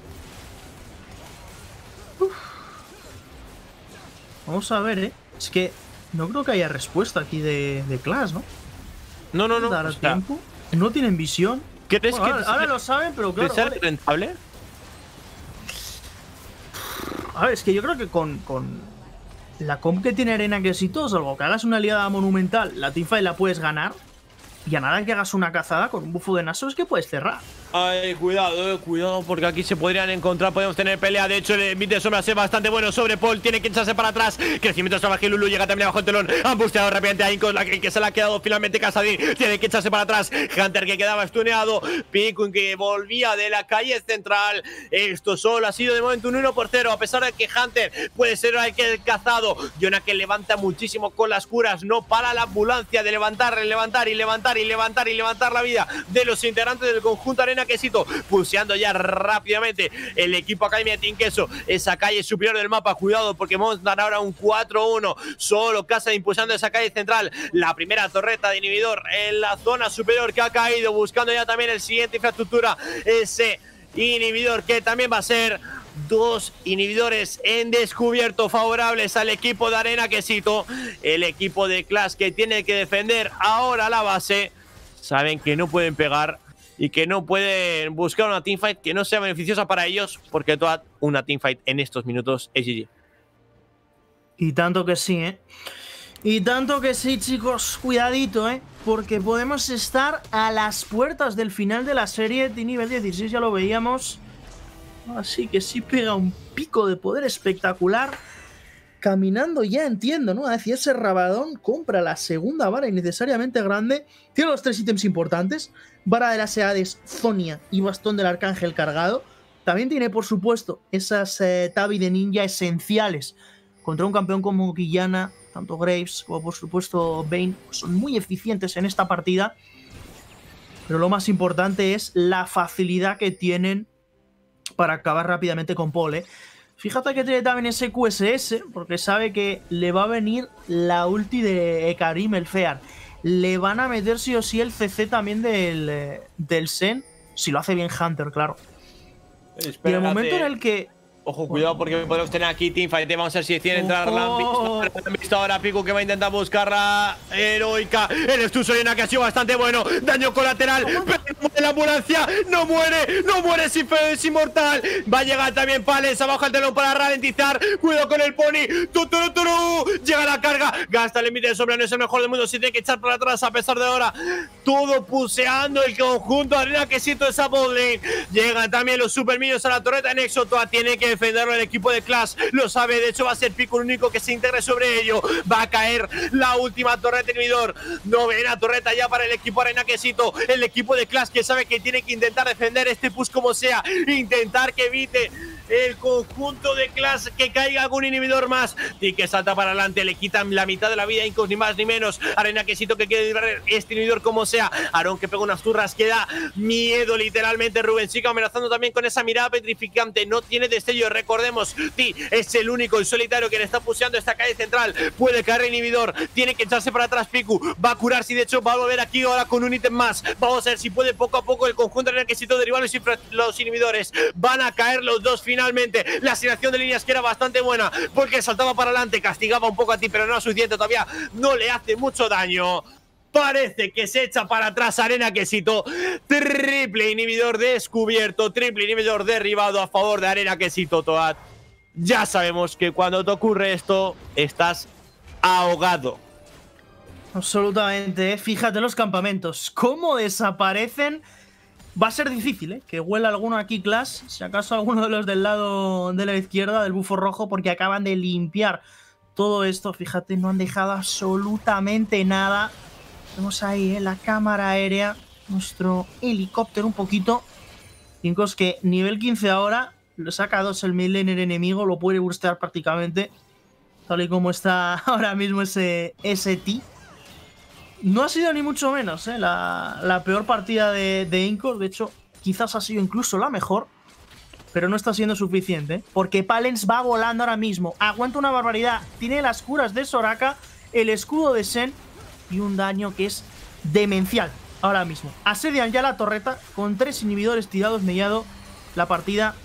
Vamos a ver, ¿eh? Es que no creo que haya respuesta aquí de, de Clash, ¿no? No, no, no. ¿No tienen visión? que ahora, lo saben, pero claro. es ser rentable? A ver, es que yo creo que con, la comp que tiene Arena, que si todo salvo que hagas una aliada monumental, la tifa y la puedes ganar. Y a nada que hagas una cazada con un bufo de Naso es que puedes cerrar. Ay, cuidado, eh, cuidado, porque aquí se podrían encontrar, podemos tener pelea. De hecho, el eh, mid de sombra es bastante bueno sobre Paul, tiene que echarse para atrás. Crecimiento salvaje, Lulu llega también abajo el telón. Han busteado rápidamente a Inco, la que se le ha quedado finalmente Casadín. Tiene que echarse para atrás. Hunter que quedaba estuneado. Pikun que volvía de la calle central. Esto solo ha sido de momento un 1 por 0, a pesar de que Hunter puede ser el que cazado. Jonah que levanta muchísimo con las curas, no para la ambulancia de levantar, levantar y levantar y levantar y levantar la vida de los integrantes del conjunto arena quesito, pulseando ya rápidamente el equipo Academia de Queso, esa calle superior del mapa, cuidado porque dar ahora un 4-1, solo Casa impulsando esa calle central, la primera torreta de inhibidor en la zona superior que ha caído, buscando ya también el siguiente infraestructura, ese inhibidor que también va a ser dos inhibidores en descubierto favorables al equipo de Arena Quesito, el equipo de Clash que tiene que defender ahora la base. Saben que no pueden pegar y que no pueden buscar una teamfight que no sea beneficiosa para ellos, porque toda una teamfight en estos minutos es GG. Y tanto que sí, ¿eh? Y tanto que sí, chicos, cuidadito, ¿eh? Porque podemos estar a las puertas del final de la serie. De nivel 16 ya lo veíamos. Así que sí pega un pico de poder espectacular. Caminando ya entiendo, ¿no? decía ese rabadón compra la segunda vara innecesariamente grande. Tiene los tres ítems importantes vara de las Hades, Zonia y bastón del arcángel cargado. También tiene, por supuesto, esas eh, tabi de ninja esenciales. Contra un campeón como Guillana, tanto Graves como, por supuesto, Bane, son muy eficientes en esta partida. Pero lo más importante es la facilidad que tienen para acabar rápidamente con Pole. ¿eh? Fíjate que tiene también ese QSS, porque sabe que le va a venir la ulti de Karim el Fear le van a meter sí o sí el CC también del, eh, del Sen, si lo hace bien Hunter, claro. Y el momento en el que Ojo, cuidado porque podemos tener aquí teamfight. Vamos a ver si tiene entrar ahora Piku que va a intentar buscar buscarla. Heroica. El estuzo Yena que ha sido bastante bueno. Daño colateral. la ambulancia. No muere. No muere si feo, es inmortal. Va a llegar también Pales. Abajo el telón para ralentizar. Cuidado con el pony. Llega la carga. Gasta el límite de sombra. No es el mejor del mundo. Si tiene que echar para atrás a pesar de ahora. Todo puseando el conjunto. Arena que siento esa botlane. Llegan también los supermillos a la torreta. Nexo. todavía tiene que defenderlo el equipo de Clash. Lo sabe, de hecho va a ser Pico el único que se integre sobre ello. Va a caer la última torre terminador. Novena torreta ya para el equipo Arena El equipo de Clash que sabe que tiene que intentar defender este push como sea. Intentar que evite el conjunto de clase que caiga algún inhibidor más. Y que salta para adelante, le quitan la mitad de la vida Incos, ni más ni menos. Arena quesito que quiere este inhibidor como sea. Aaron que pega unas zurras que da miedo literalmente. Rubén Sica amenazando también con esa mirada petrificante. No tiene destello, recordemos. Ti es el único, el solitario que le está puseando esta calle central. Puede caer inhibidor, tiene que echarse para atrás Piku. Va a curarse y de hecho va a volver aquí ahora con un ítem más. Vamos a ver si puede poco a poco el conjunto de Arena que derivar los, los inhibidores. Van a caer los dos finales finalmente. La asignación de líneas que era bastante buena porque saltaba para adelante, castigaba un poco a ti, pero no era suficiente todavía. No le hace mucho daño. Parece que se echa para atrás Arena Quesito. Triple inhibidor descubierto, triple inhibidor derribado a favor de Arena Quesito Toad. Ya sabemos que cuando te ocurre esto, estás ahogado. Absolutamente. ¿eh? Fíjate los campamentos. ¿Cómo desaparecen? Va a ser difícil, ¿eh? Que huela alguno aquí, Clash, si acaso alguno de los del lado de la izquierda, del bufo rojo, porque acaban de limpiar todo esto. Fíjate, no han dejado absolutamente nada. Vemos ahí, ¿eh? La cámara aérea, nuestro helicóptero un poquito. es que nivel 15 ahora, lo saca 2 el enemigo, lo puede burstear prácticamente, tal y como está ahora mismo ese, ese T. No ha sido ni mucho menos ¿eh? la, peor partida de, de Incor. De hecho, quizás ha sido incluso la mejor. Pero no está siendo suficiente. ¿eh? Porque Palens va volando ahora mismo. Aguanta una barbaridad. Tiene las curas de Soraka. El escudo de Sen. Y un daño que es demencial ahora mismo. Asedian ya la torreta. Con tres inhibidores tirados, mediado. La partida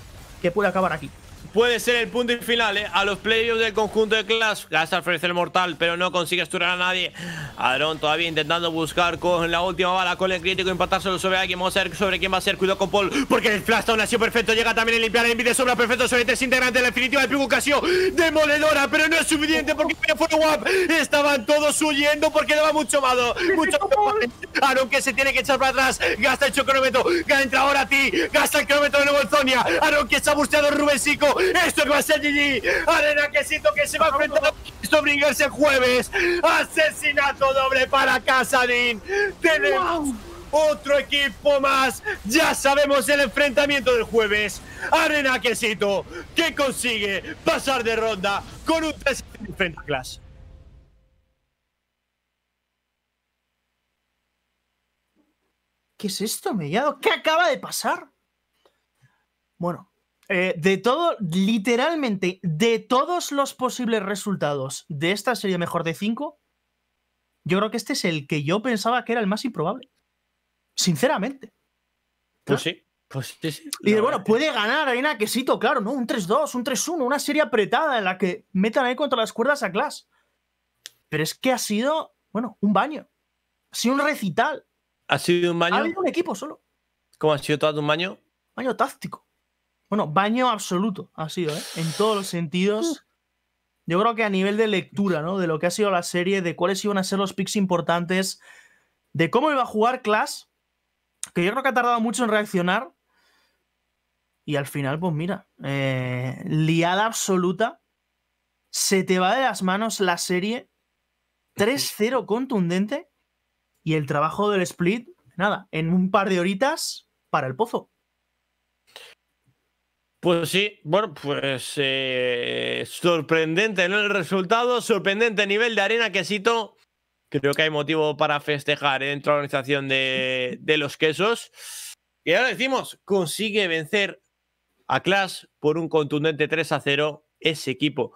que puede acabar aquí puede ser el punto final ¿eh? a los playoffs del conjunto de Clash. Gasta ofrece el mortal, pero no consigue esturar a nadie. Aaron todavía intentando buscar con la última bala, con el crítico, impactar sobre alguien. Vamos a ver sobre quién va a ser. Cuidado con Paul, porque el flash ha sido perfecto. Llega también el limpiar el envite sobra perfecto sobre tres integrantes. La definitiva de Pico Casio, demoledora, pero no es suficiente porque fue guap. Estaban todos huyendo porque le va mucho malo. Mucho Aaron que se tiene que echar para atrás. Gasta el cronómetro, Entra ahora a ti. Gasta el cronómetro de nuevo Zonia. Aaron que está busteado Rubensico. Esto va a ser GG. Arena Quesito que se va a enfrentar a el jueves. Asesinato doble para Casadín. Tenemos otro equipo más. Ya sabemos el enfrentamiento del jueves. Arena Quesito que consigue pasar de ronda con un 3 frente a ¿Qué es esto, Mellado? ¿Qué acaba de pasar? Bueno, eh, de todo, literalmente, de todos los posibles resultados de esta serie mejor de 5, yo creo que este es el que yo pensaba que era el más improbable. Sinceramente. Pues sí. Pues sí, sí y bueno, puede ganar Arena Quesito, claro, ¿no? Un 3-2, un 3-1, una serie apretada en la que metan ahí contra las cuerdas a Clash Pero es que ha sido, bueno, un baño. Ha sido un recital. Ha sido un baño. Ha habido un equipo solo. ¿Cómo ha sido todo un baño? Baño táctico. Bueno, baño absoluto ha sido, ¿eh? En todos los sentidos. Mm. Yo creo que a nivel de lectura, ¿no? De lo que ha sido la serie, de cuáles iban a ser los picks importantes, de cómo iba a jugar Clash, que yo creo que ha tardado mucho en reaccionar. Y al final, pues mira, eh, liada absoluta. Se te va de las manos la serie. 3-0 contundente. Y el trabajo del split, nada, en un par de horitas para el pozo. Pues sí, bueno, pues eh, sorprendente ¿no? el resultado, sorprendente nivel de arena quesito. Creo que hay motivo para festejar ¿eh? dentro de la organización de, los quesos. Y ahora decimos, consigue vencer a Clash por un contundente 3 a 0 ese equipo.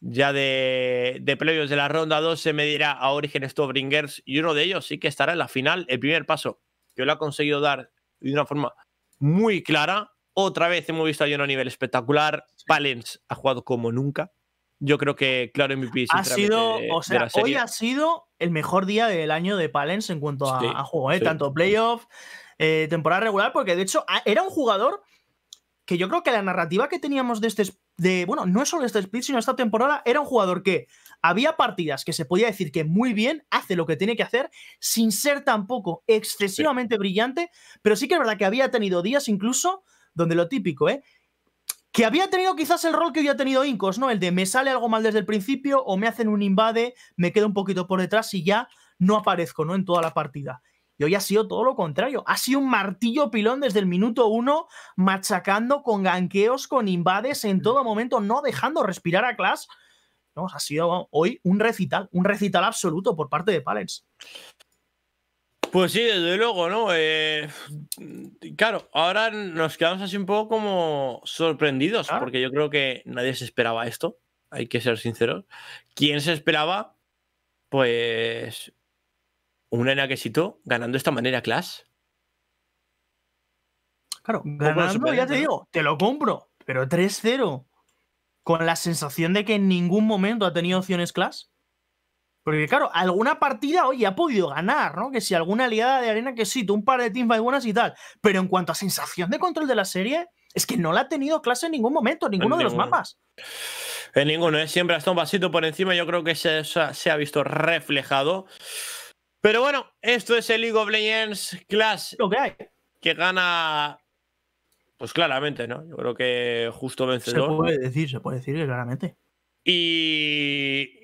Ya de, de previos de la ronda 2 se medirá a Origen Stobringers y uno de ellos sí que estará en la final. El primer paso que lo ha conseguido dar de una forma muy clara otra vez hemos visto a un a nivel espectacular. Palens ha jugado como nunca. Yo creo que, claro, en mi MVP ha sido, o sea, hoy ha sido el mejor día del año de Palens en cuanto a, juego, ¿eh? tanto playoff, eh, temporada regular, porque de hecho era un jugador que yo creo que la narrativa que teníamos de este, de, bueno, no es solo este split, sino esta temporada, era un jugador que había partidas que se podía decir que muy bien hace lo que tiene que hacer sin ser tampoco excesivamente brillante, pero sí que es verdad que había tenido días incluso donde lo típico, ¿eh? Que había tenido quizás el rol que había tenido Incos, ¿no? El de me sale algo mal desde el principio o me hacen un invade, me quedo un poquito por detrás y ya no aparezco, ¿no? En toda la partida. Y hoy ha sido todo lo contrario. Ha sido un martillo pilón desde el minuto uno, machacando con ganqueos, con invades en mm. todo momento, no dejando respirar a Clash. No, ha sido hoy un recital, un recital absoluto por parte de Palens. Pues sí, desde luego, ¿no? Eh, claro, ahora nos quedamos así un poco como sorprendidos, ah. porque yo creo que nadie se esperaba esto, hay que ser sinceros. ¿Quién se esperaba? Pues un Enaquesito ganando esta manera Clash. Claro, ganando, ya te digo, te lo compro, pero 3-0, con la sensación de que en ningún momento ha tenido opciones Clash. Porque claro, alguna partida, hoy ha podido ganar, ¿no? Que si alguna aliada de arena que sí, tú un par de teamfights buenas y tal. Pero en cuanto a sensación de control de la serie, es que no la ha tenido clase en ningún momento, ninguno de los mapas. En ninguno, ¿eh? siempre hasta un pasito por encima. Yo creo que se, ha visto reflejado. Pero bueno, esto es el League of Legends Clash. Lo que hay. Que gana. Pues claramente, ¿no? Yo creo que justo vencedor. Se puede decir, se puede decir claramente.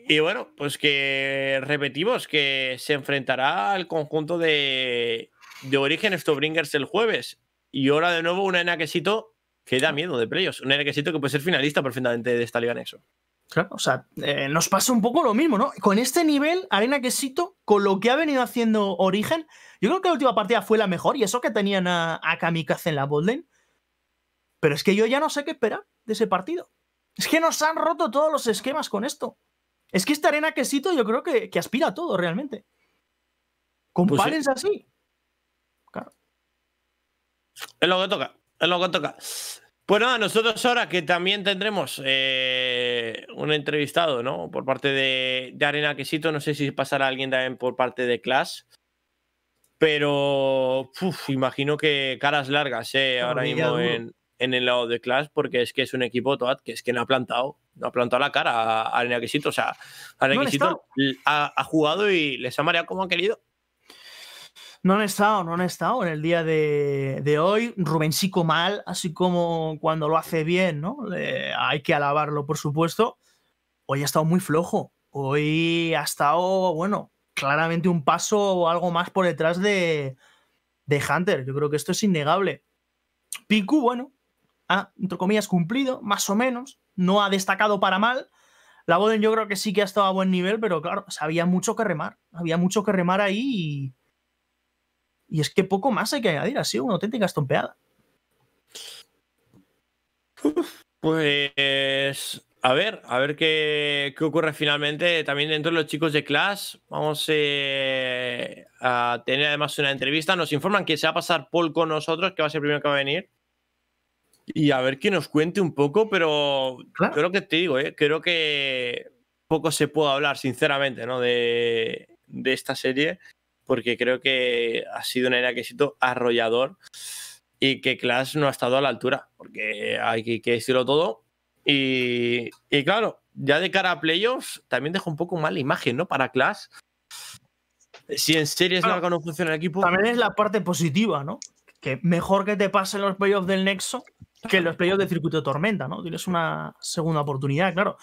Y, bueno, pues que repetimos que se enfrentará al conjunto de, de Origen Stobringers el jueves. Y ahora de nuevo un enaquecito que da miedo de playoffs. Un enaquecito que puede ser finalista perfectamente de esta Liga Nexo. Claro, o sea, eh, nos pasa un poco lo mismo, ¿no? Con este nivel, Arena Quesito, con lo que ha venido haciendo Origen, yo creo que la última partida fue la mejor y eso que tenían a, Kamikaze en la Bolden, Pero es que yo ya no sé qué esperar de ese partido. Es que nos han roto todos los esquemas con esto. Es que esta arena quesito yo creo que, aspira a todo realmente. Compárense así. Claro. Es lo que toca, es lo que toca. Pues nada, nosotros ahora que también tendremos eh, un entrevistado, ¿no? Por parte de, de, Arena Quesito, no sé si pasará alguien también por parte de Clash. Pero imagino que caras largas, ¿eh? Ahora mismo en, en el lado de Clash porque es que es un equipo Toad que es que no ha plantado, no ha plantado la cara a Nequisito. O sea, al ha, jugado y les ha mareado como ha querido. No han estado, no han estado en el día de, de hoy. Rubensico mal, así como cuando lo hace bien, ¿no? hay que alabarlo, por supuesto. Hoy ha estado muy flojo. Hoy ha estado, bueno, claramente un paso o algo más por detrás de, de Hunter. Yo creo que esto es innegable. Piku, bueno, entre comillas, cumplido, más o menos, no ha destacado para mal. La Boden yo creo que sí que ha estado a buen nivel, pero claro, había mucho que remar, había mucho que remar ahí y... es que poco más hay que añadir, ha sido una auténtica estompeada. Pues a ver, a ver qué, qué, ocurre finalmente. También dentro de los chicos de clase vamos eh, a tener además una entrevista. Nos informan que se va a pasar Paul con nosotros, que va a ser el primero que va a venir y a ver que nos cuente un poco, pero creo que te digo, eh, creo que poco se puede hablar, sinceramente, ¿no? De, esta serie, porque creo que ha sido un éxito arrollador y que Clash no ha estado a la altura, porque hay que, decirlo todo. Y, claro, ya de cara a playoffs, también deja un poco mala imagen, ¿no? Para Clash. Si en series no funciona el equipo. También es la parte positiva, ¿no? Que mejor que te pasen los playoffs del Nexo que los playoffs de circuito de tormenta, ¿no? Tienes una segunda oportunidad, claro.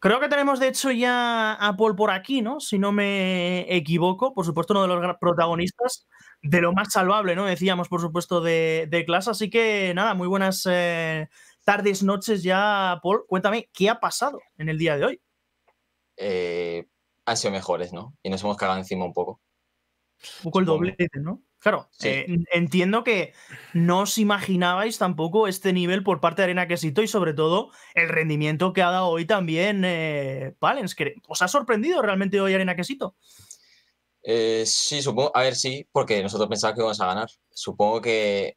Creo que tenemos, de hecho, ya a Paul por aquí, ¿no? Si no me equivoco, por supuesto, uno de los protagonistas de lo más salvable, ¿no? Decíamos, por supuesto, de, clase. Así que nada, muy buenas eh, tardes, noches ya, Paul. Cuéntame, ¿qué ha pasado en el día de hoy? Eh, han sido mejores, ¿no? Y nos hemos cagado encima un poco. Un poco el doblete, ¿no? Claro, eh, entiendo que no os imaginabais tampoco este nivel por parte de Arena Quesito y sobre todo el rendimiento que ha dado hoy también Palens. Eh, que ¿Os ha sorprendido realmente hoy Arena Quesito? Eh, sí, supongo, a ver, sí, porque nosotros pensábamos que íbamos a ganar. Supongo que,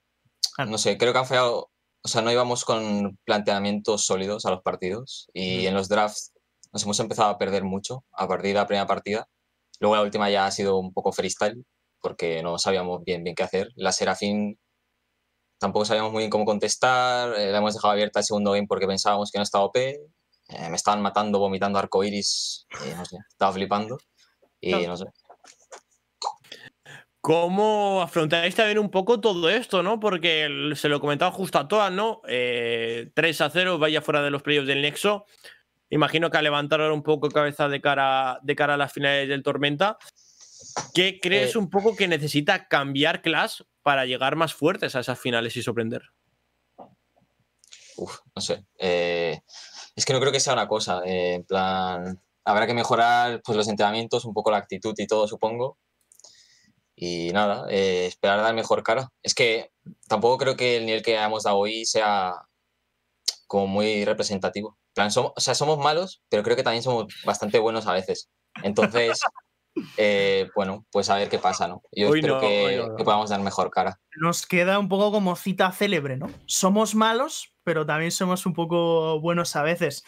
no sé, creo que han fallado, o sea, no íbamos con planteamientos sólidos a los partidos y en los drafts nos hemos empezado a perder mucho a partir de la primera partida. Luego la última ya ha sido un poco freestyle porque no sabíamos bien, bien qué hacer. La Serafín tampoco sabíamos muy bien cómo contestar, eh, la hemos dejado abierta el segundo game porque pensábamos que no estaba OP, eh, me estaban matando, vomitando arcoiris, no sé, estaba flipando y no. sé. ¿Cómo afrontaréis también un poco todo esto, no? Porque se lo comentaba justo a todas, ¿no? 3 eh, a 0, vaya fuera de los playoffs del Nexo. Imagino que a levantar ahora un poco cabeza de cara, de cara a las finales del Tormenta. ¿Qué crees eh, un poco que necesita cambiar Clash para llegar más fuertes a esas finales y sorprender? Uf, no sé. Eh, es que no creo que sea una cosa. Eh, en plan, habrá que mejorar pues, los entrenamientos, un poco la actitud y todo, supongo. Y nada, eh, esperar dar mejor cara. Es que tampoco creo que el nivel que hemos dado hoy sea como muy representativo. plan, somos, o sea, somos malos, pero creo que también somos bastante buenos a veces. Entonces, Eh, bueno, pues a ver qué pasa, ¿no? Yo espero que, podamos dar mejor cara. Nos queda un poco como cita célebre, ¿no? Somos malos, pero también somos un poco buenos a veces.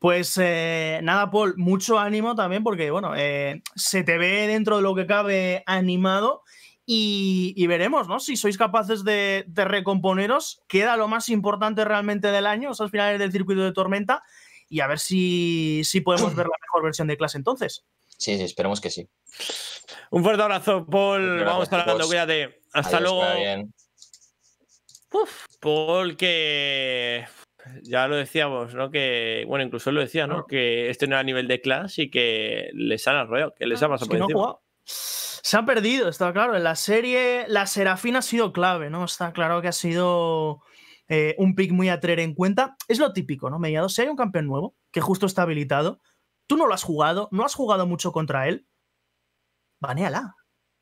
Pues eh, nada, Paul, mucho ánimo también, porque bueno, eh, se te ve dentro de lo que cabe animado. Y, veremos, ¿no? Si sois capaces de, recomponeros, queda lo más importante realmente del año, esas finales del circuito de tormenta, y a ver si, si podemos ver la mejor versión de clase entonces. Sí, sí, esperemos que sí. Un fuerte abrazo, Paul. Vamos hablando, cuídate. Hasta luego. Uf, Paul, que ya lo decíamos, ¿no? Que, bueno, incluso lo decía, ¿no? Que este no era nivel de clase y que les han arrollado, que les ha ah, pasado Se han perdido, está claro. En la serie, la Serafina ha sido clave, ¿no? Está claro que ha sido eh, un pick muy a tener en cuenta. Es lo típico, ¿no? Mediados, si hay un campeón nuevo que justo está habilitado, tú no lo has jugado, no has jugado mucho contra él, banéala.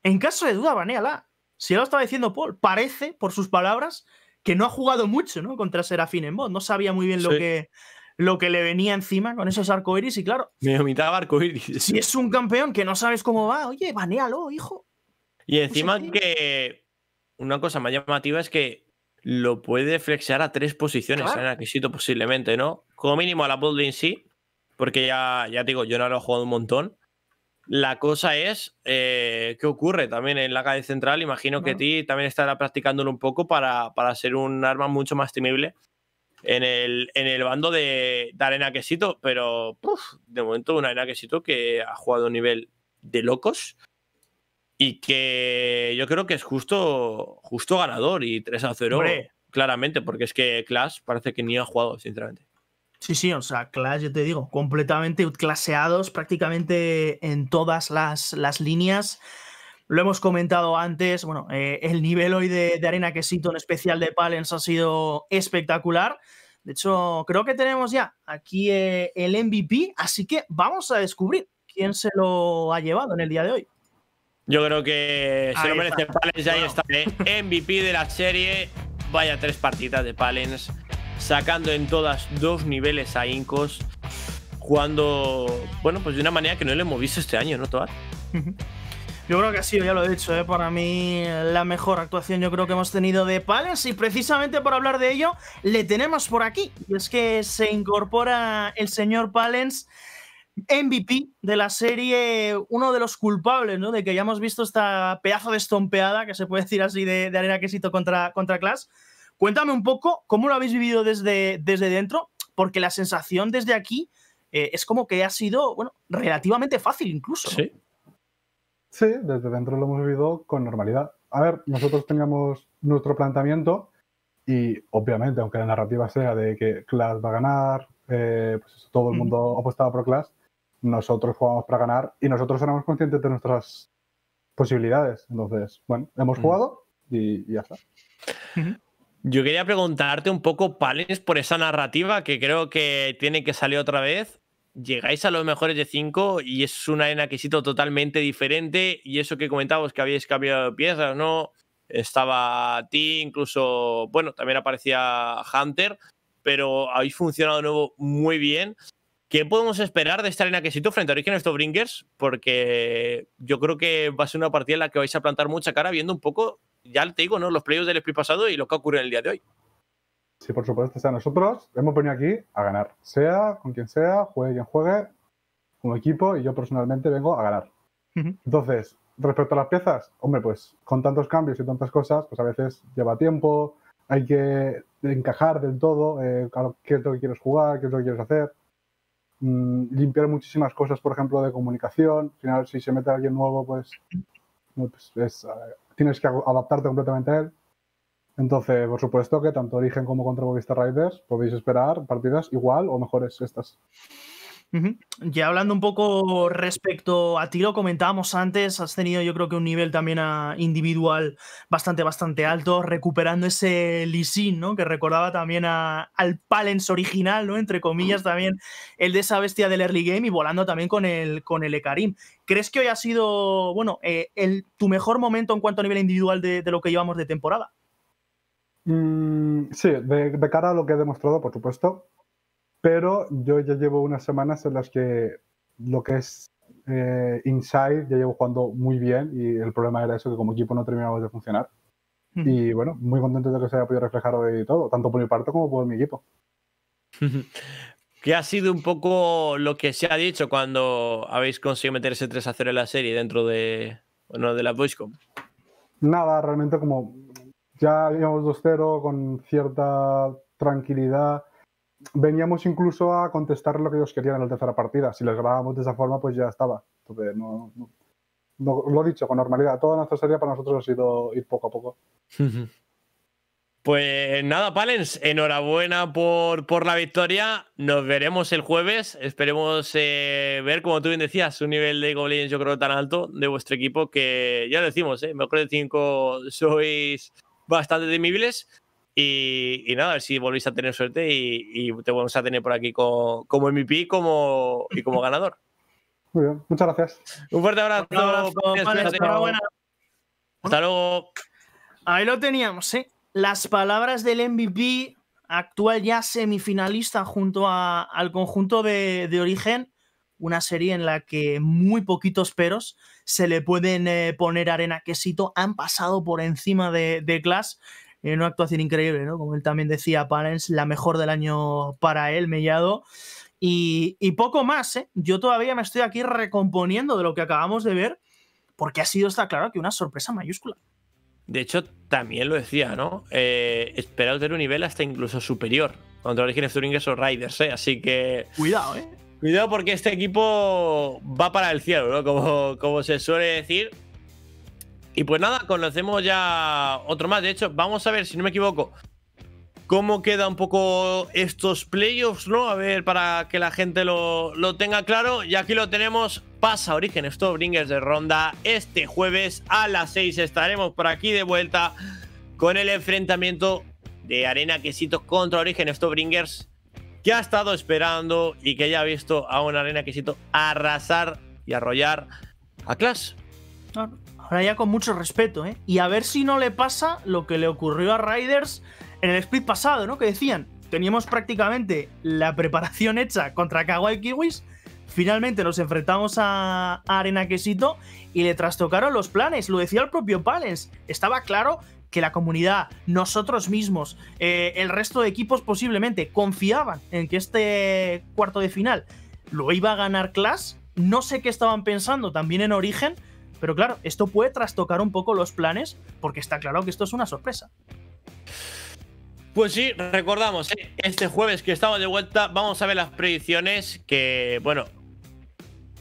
En caso de duda, banéala. Si él lo estaba diciendo Paul, parece, por sus palabras, que no ha jugado mucho ¿no? contra Serafín en bot. No sabía muy bien lo, que, lo que le venía encima con esos arcoiris y claro. Me vomitaba arcoiris. Si es un campeón que no sabes cómo va, oye, banéalo, hijo. Y pues encima que una cosa más llamativa es que lo puede flexear a tres posiciones en el requisito posiblemente, ¿no? Como mínimo a la en sí, porque ya, ya digo, yo no lo he jugado un montón. La cosa es, eh, ¿qué ocurre también en la calle central? Imagino que ti también estará practicándolo un poco para, para, ser un arma mucho más temible en el, en el bando de, de Arena Quesito, pero de momento un Arena Quesito que ha jugado a nivel de locos y que yo creo que es justo, justo ganador y 3 a 0 claramente, porque es que Clash parece que ni ha jugado, sinceramente. Sí, sí, o sea, Clash, yo te digo, completamente claseados prácticamente en todas las, líneas. Lo hemos comentado antes, bueno, eh, el nivel hoy de, arena que en especial de Palens ha sido espectacular. De hecho, creo que tenemos ya aquí eh, el MVP, así que vamos a descubrir quién se lo ha llevado en el día de hoy. Yo creo que se lo merece Palens. Palens, ahí está, eh. MVP de la serie. Vaya tres partidas de Palens sacando en todas dos niveles a Incos, bueno, pues de una manera que no le moviste este año, ¿no, Toad? Yo creo que ha sido, ya lo he dicho, ¿eh? para mí la mejor actuación yo creo que hemos tenido de Palens, y precisamente por hablar de ello le tenemos por aquí. Y es que se incorpora el señor Palens, MVP de la serie, uno de los culpables ¿no? de que ya hemos visto esta pedazo de estompeada, que se puede decir así, de, arena quesito contra, contra Clash. Cuéntame un poco cómo lo habéis vivido desde, desde dentro, porque la sensación desde aquí eh, es como que ha sido, bueno, relativamente fácil incluso. Sí. Sí, desde dentro lo hemos vivido con normalidad. A ver, nosotros teníamos nuestro planteamiento y obviamente, aunque la narrativa sea de que Clash va a ganar, eh, pues todo el mundo apostado por Clash, nosotros jugamos para ganar y nosotros éramos conscientes de nuestras posibilidades. Entonces, bueno, hemos mm. jugado y, y ya está. Yo quería preguntarte un poco, Palens, por esa narrativa que creo que tiene que salir otra vez. Llegáis a los mejores de 5 y es una arena que totalmente diferente. Y eso que comentábamos que habíais cambiado de piezas, ¿no? Estaba ti, incluso, bueno, también aparecía Hunter, pero habéis funcionado de nuevo muy bien. ¿Qué podemos esperar de esta arena que frente a Origen Bringers? Porque yo creo que va a ser una partida en la que vais a plantar mucha cara viendo un poco ya te digo, ¿no? Los playoffs del split pasado y lo que ocurre en el día de hoy. Sí, por supuesto. O sea, nosotros hemos venido aquí a ganar. Sea con quien sea, juegue quien juegue, como equipo, y yo personalmente vengo a ganar. Entonces, respecto a las piezas, hombre, pues con tantos cambios y tantas cosas, pues a veces lleva tiempo, hay que encajar del todo eh, qué es lo que quieres jugar, qué es lo que quieres hacer. Mm, limpiar muchísimas cosas, por ejemplo, de comunicación. final, si se mete alguien nuevo, pues, pues es, eh, tienes que adaptarte completamente a él. Entonces, por supuesto que tanto Origen como contra Movistar Riders podéis esperar partidas igual o mejores estas. Ya hablando un poco respecto a ti, lo comentábamos antes, has tenido yo creo que un nivel también ah, individual bastante, bastante alto, recuperando ese Lisin, ¿no? Que recordaba también ah, al Palens original, ¿no? Entre comillas también, el de esa bestia del early game y volando también con el, con el Ekarim. ¿Crees que hoy ha sido, bueno, eh, tu mejor momento en cuanto a nivel individual de, lo que llevamos de temporada? Mm, sí, de, de cara a lo que he demostrado, por supuesto pero yo ya llevo unas semanas en las que lo que es eh, Inside ya llevo jugando muy bien y el problema era eso, que como equipo no terminamos de funcionar. Y bueno, muy contento de que se haya podido reflejar hoy todo, tanto por mi parte como por mi equipo. que ha sido un poco lo que se ha dicho cuando habéis conseguido meter ese 3 a 0 en la serie dentro de, bueno, de la Voicecom. Nada, realmente como ya íbamos 2-0 con cierta tranquilidad, veníamos incluso a contestar lo que ellos querían en la tercera partida. Si les grabábamos de esa forma, pues ya estaba. Entonces, no, no, lo dicho, con normalidad. Toda nuestra serie para nosotros ha sido ir poco a poco. Pues nada, Palens, enhorabuena por, por la victoria. Nos veremos el jueves. Esperemos eh, ver, como tú bien decías, un nivel de Goblins, yo creo, tan alto de vuestro equipo que ya lo decimos, ¿eh? mejor de cinco sois bastante temibles. Y, nada, a ver si volvéis a tener suerte y, te vamos a tener por aquí como, MVP como, y como ganador. Muy bien, muchas gracias. Un fuerte abrazo. hasta, luego. Ahí lo teníamos, ¿eh? Las palabras del MVP actual ya semifinalista junto al conjunto de, origen. Una serie en la que muy poquitos peros se le pueden eh, poner arena quesito. Han pasado por encima de, de Glass en una actuación increíble, ¿no? Como él también decía, Palens, la mejor del año para él, Mellado. Y, poco más, ¿eh? Yo todavía me estoy aquí recomponiendo de lo que acabamos de ver, porque ha sido, está claro, que una sorpresa mayúscula. De hecho, también lo decía, ¿no? Eh, esperado tener un nivel hasta incluso superior contra origines Turing o Riders, ¿eh? Así que. Cuidado, ¿eh? Cuidado porque este equipo va para el cielo, ¿no? como se suele decir. Y pues nada, conocemos ya otro más. De hecho, vamos a ver, si no me equivoco, cómo queda un poco estos playoffs, ¿no? A ver, para que la gente lo, tenga claro. Y aquí lo tenemos. Pasa Origen Bringers de ronda. Este jueves a las 6 estaremos por aquí de vuelta con el enfrentamiento de Arena Quesito contra Origen Bringers que ha estado esperando y que ya ha visto a una Arena Quesito arrasar y arrollar a Clash. Ah. Ahora ya con mucho respeto, ¿eh? Y a ver si no le pasa lo que le ocurrió a Riders en el split pasado, ¿no? Que decían, teníamos prácticamente la preparación hecha contra Kawaii Kiwis. Finalmente nos enfrentamos a Arena Quesito y le trastocaron los planes. Lo decía el propio Palens. Estaba claro que la comunidad, nosotros mismos, eh, el resto de equipos posiblemente confiaban en que este cuarto de final lo iba a ganar Clash. No sé qué estaban pensando también en origen, pero claro, esto puede trastocar un poco los planes porque está claro que esto es una sorpresa. Pues sí, recordamos, ¿eh? este jueves que estamos de vuelta, vamos a ver las predicciones que, bueno,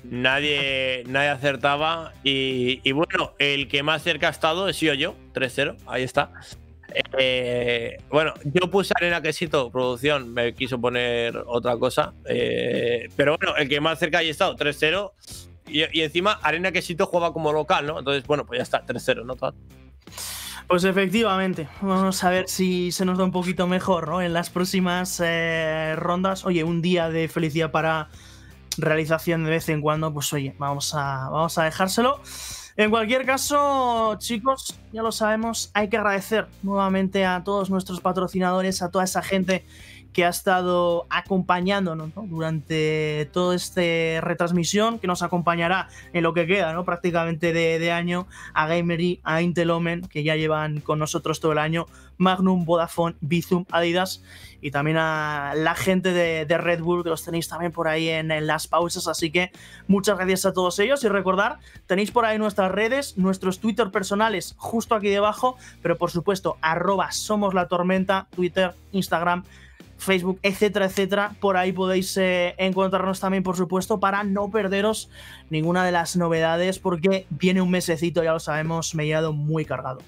nadie, nadie acertaba. Y, bueno, el que más cerca ha estado he sido yo, 3-0, ahí está. Eh, bueno, yo puse Arena Quesito, producción, me quiso poner otra cosa. Eh, pero bueno, el que más cerca ha estado, 3-0 y, encima, Arena Quesito jugaba como local, ¿no? Entonces, bueno, pues ya está, 3-0, ¿no? Pues efectivamente, vamos a ver si se nos da un poquito mejor ¿no? en las próximas eh, rondas. Oye, un día de felicidad para realización de vez en cuando, pues oye, vamos a, vamos a dejárselo. En cualquier caso, chicos, ya lo sabemos, hay que agradecer nuevamente a todos nuestros patrocinadores, a toda esa gente que ha estado acompañándonos durante toda esta retransmisión, que nos acompañará en lo que queda ¿no? prácticamente de, año a Gamery, a Intelomen, que ya llevan con nosotros todo el año, Magnum, Vodafone, Bizum, Adidas y también a la gente de, Red Bull, que los tenéis también por ahí en, las pausas. Así que muchas gracias a todos ellos y recordar, tenéis por ahí nuestras redes, nuestros Twitter personales justo aquí debajo, pero por supuesto, arroba somos la tormenta, Twitter, Instagram. Facebook, etcétera, etcétera. Por ahí podéis eh, encontrarnos también, por supuesto, para no perderos ninguna de las novedades, porque viene un mesecito, ya lo sabemos, me muy cargado.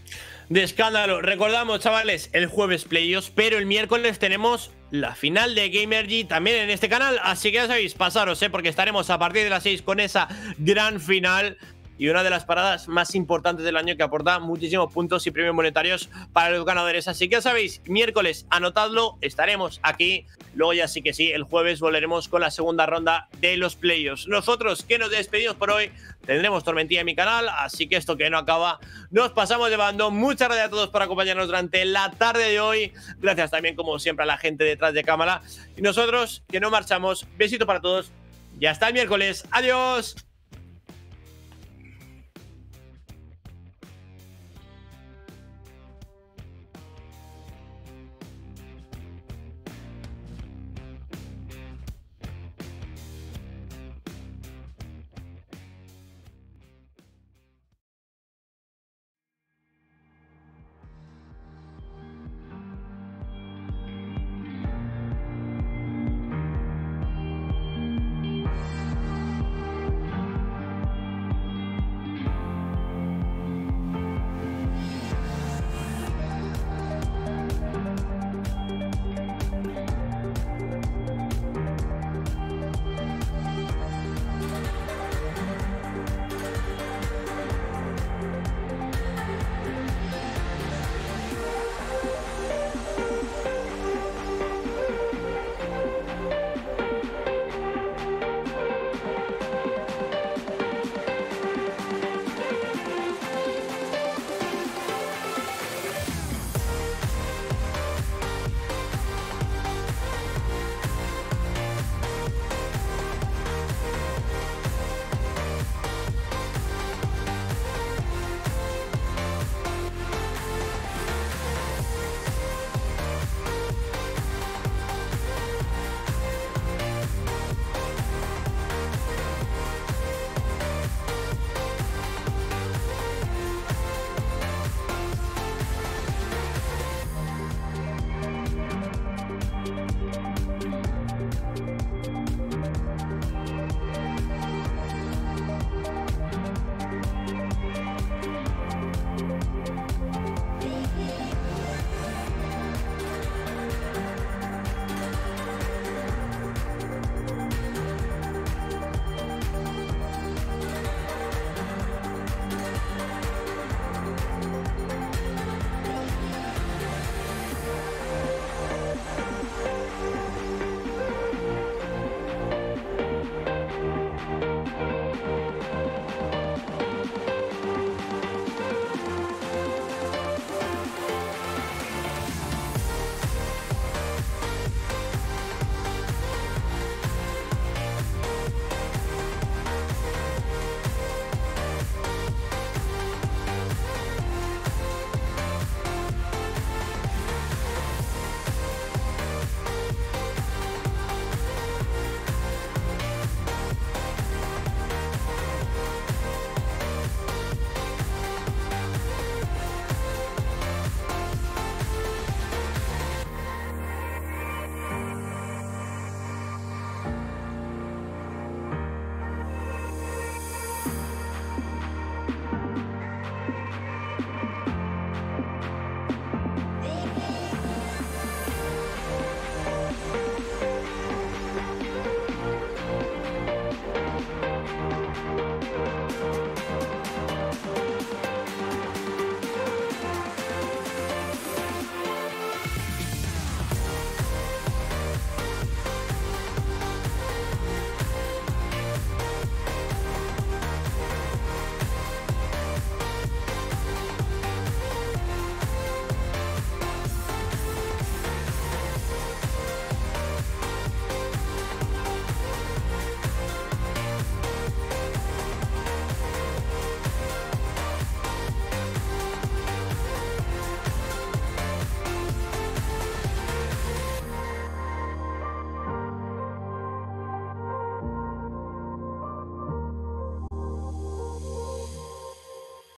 De escándalo. Recordamos, chavales, el jueves Playos, pero el miércoles tenemos la final de Gamergy también en este canal. Así que ya sabéis, pasaros, ¿eh? porque estaremos a partir de las 6 con esa gran final y una de las paradas más importantes del año que aporta muchísimos puntos y premios monetarios para los ganadores. Así que ya sabéis, miércoles anotadlo, estaremos aquí. Luego ya sí que sí, el jueves volveremos con la segunda ronda de los playoffs. Nosotros que nos despedimos por hoy, tendremos tormentilla en mi canal, así que esto que no acaba, nos pasamos llevando. Muchas gracias a todos por acompañarnos durante la tarde de hoy. Gracias también como siempre a la gente detrás de cámara. Y nosotros que no marchamos, besito para todos. ya está el miércoles. Adiós.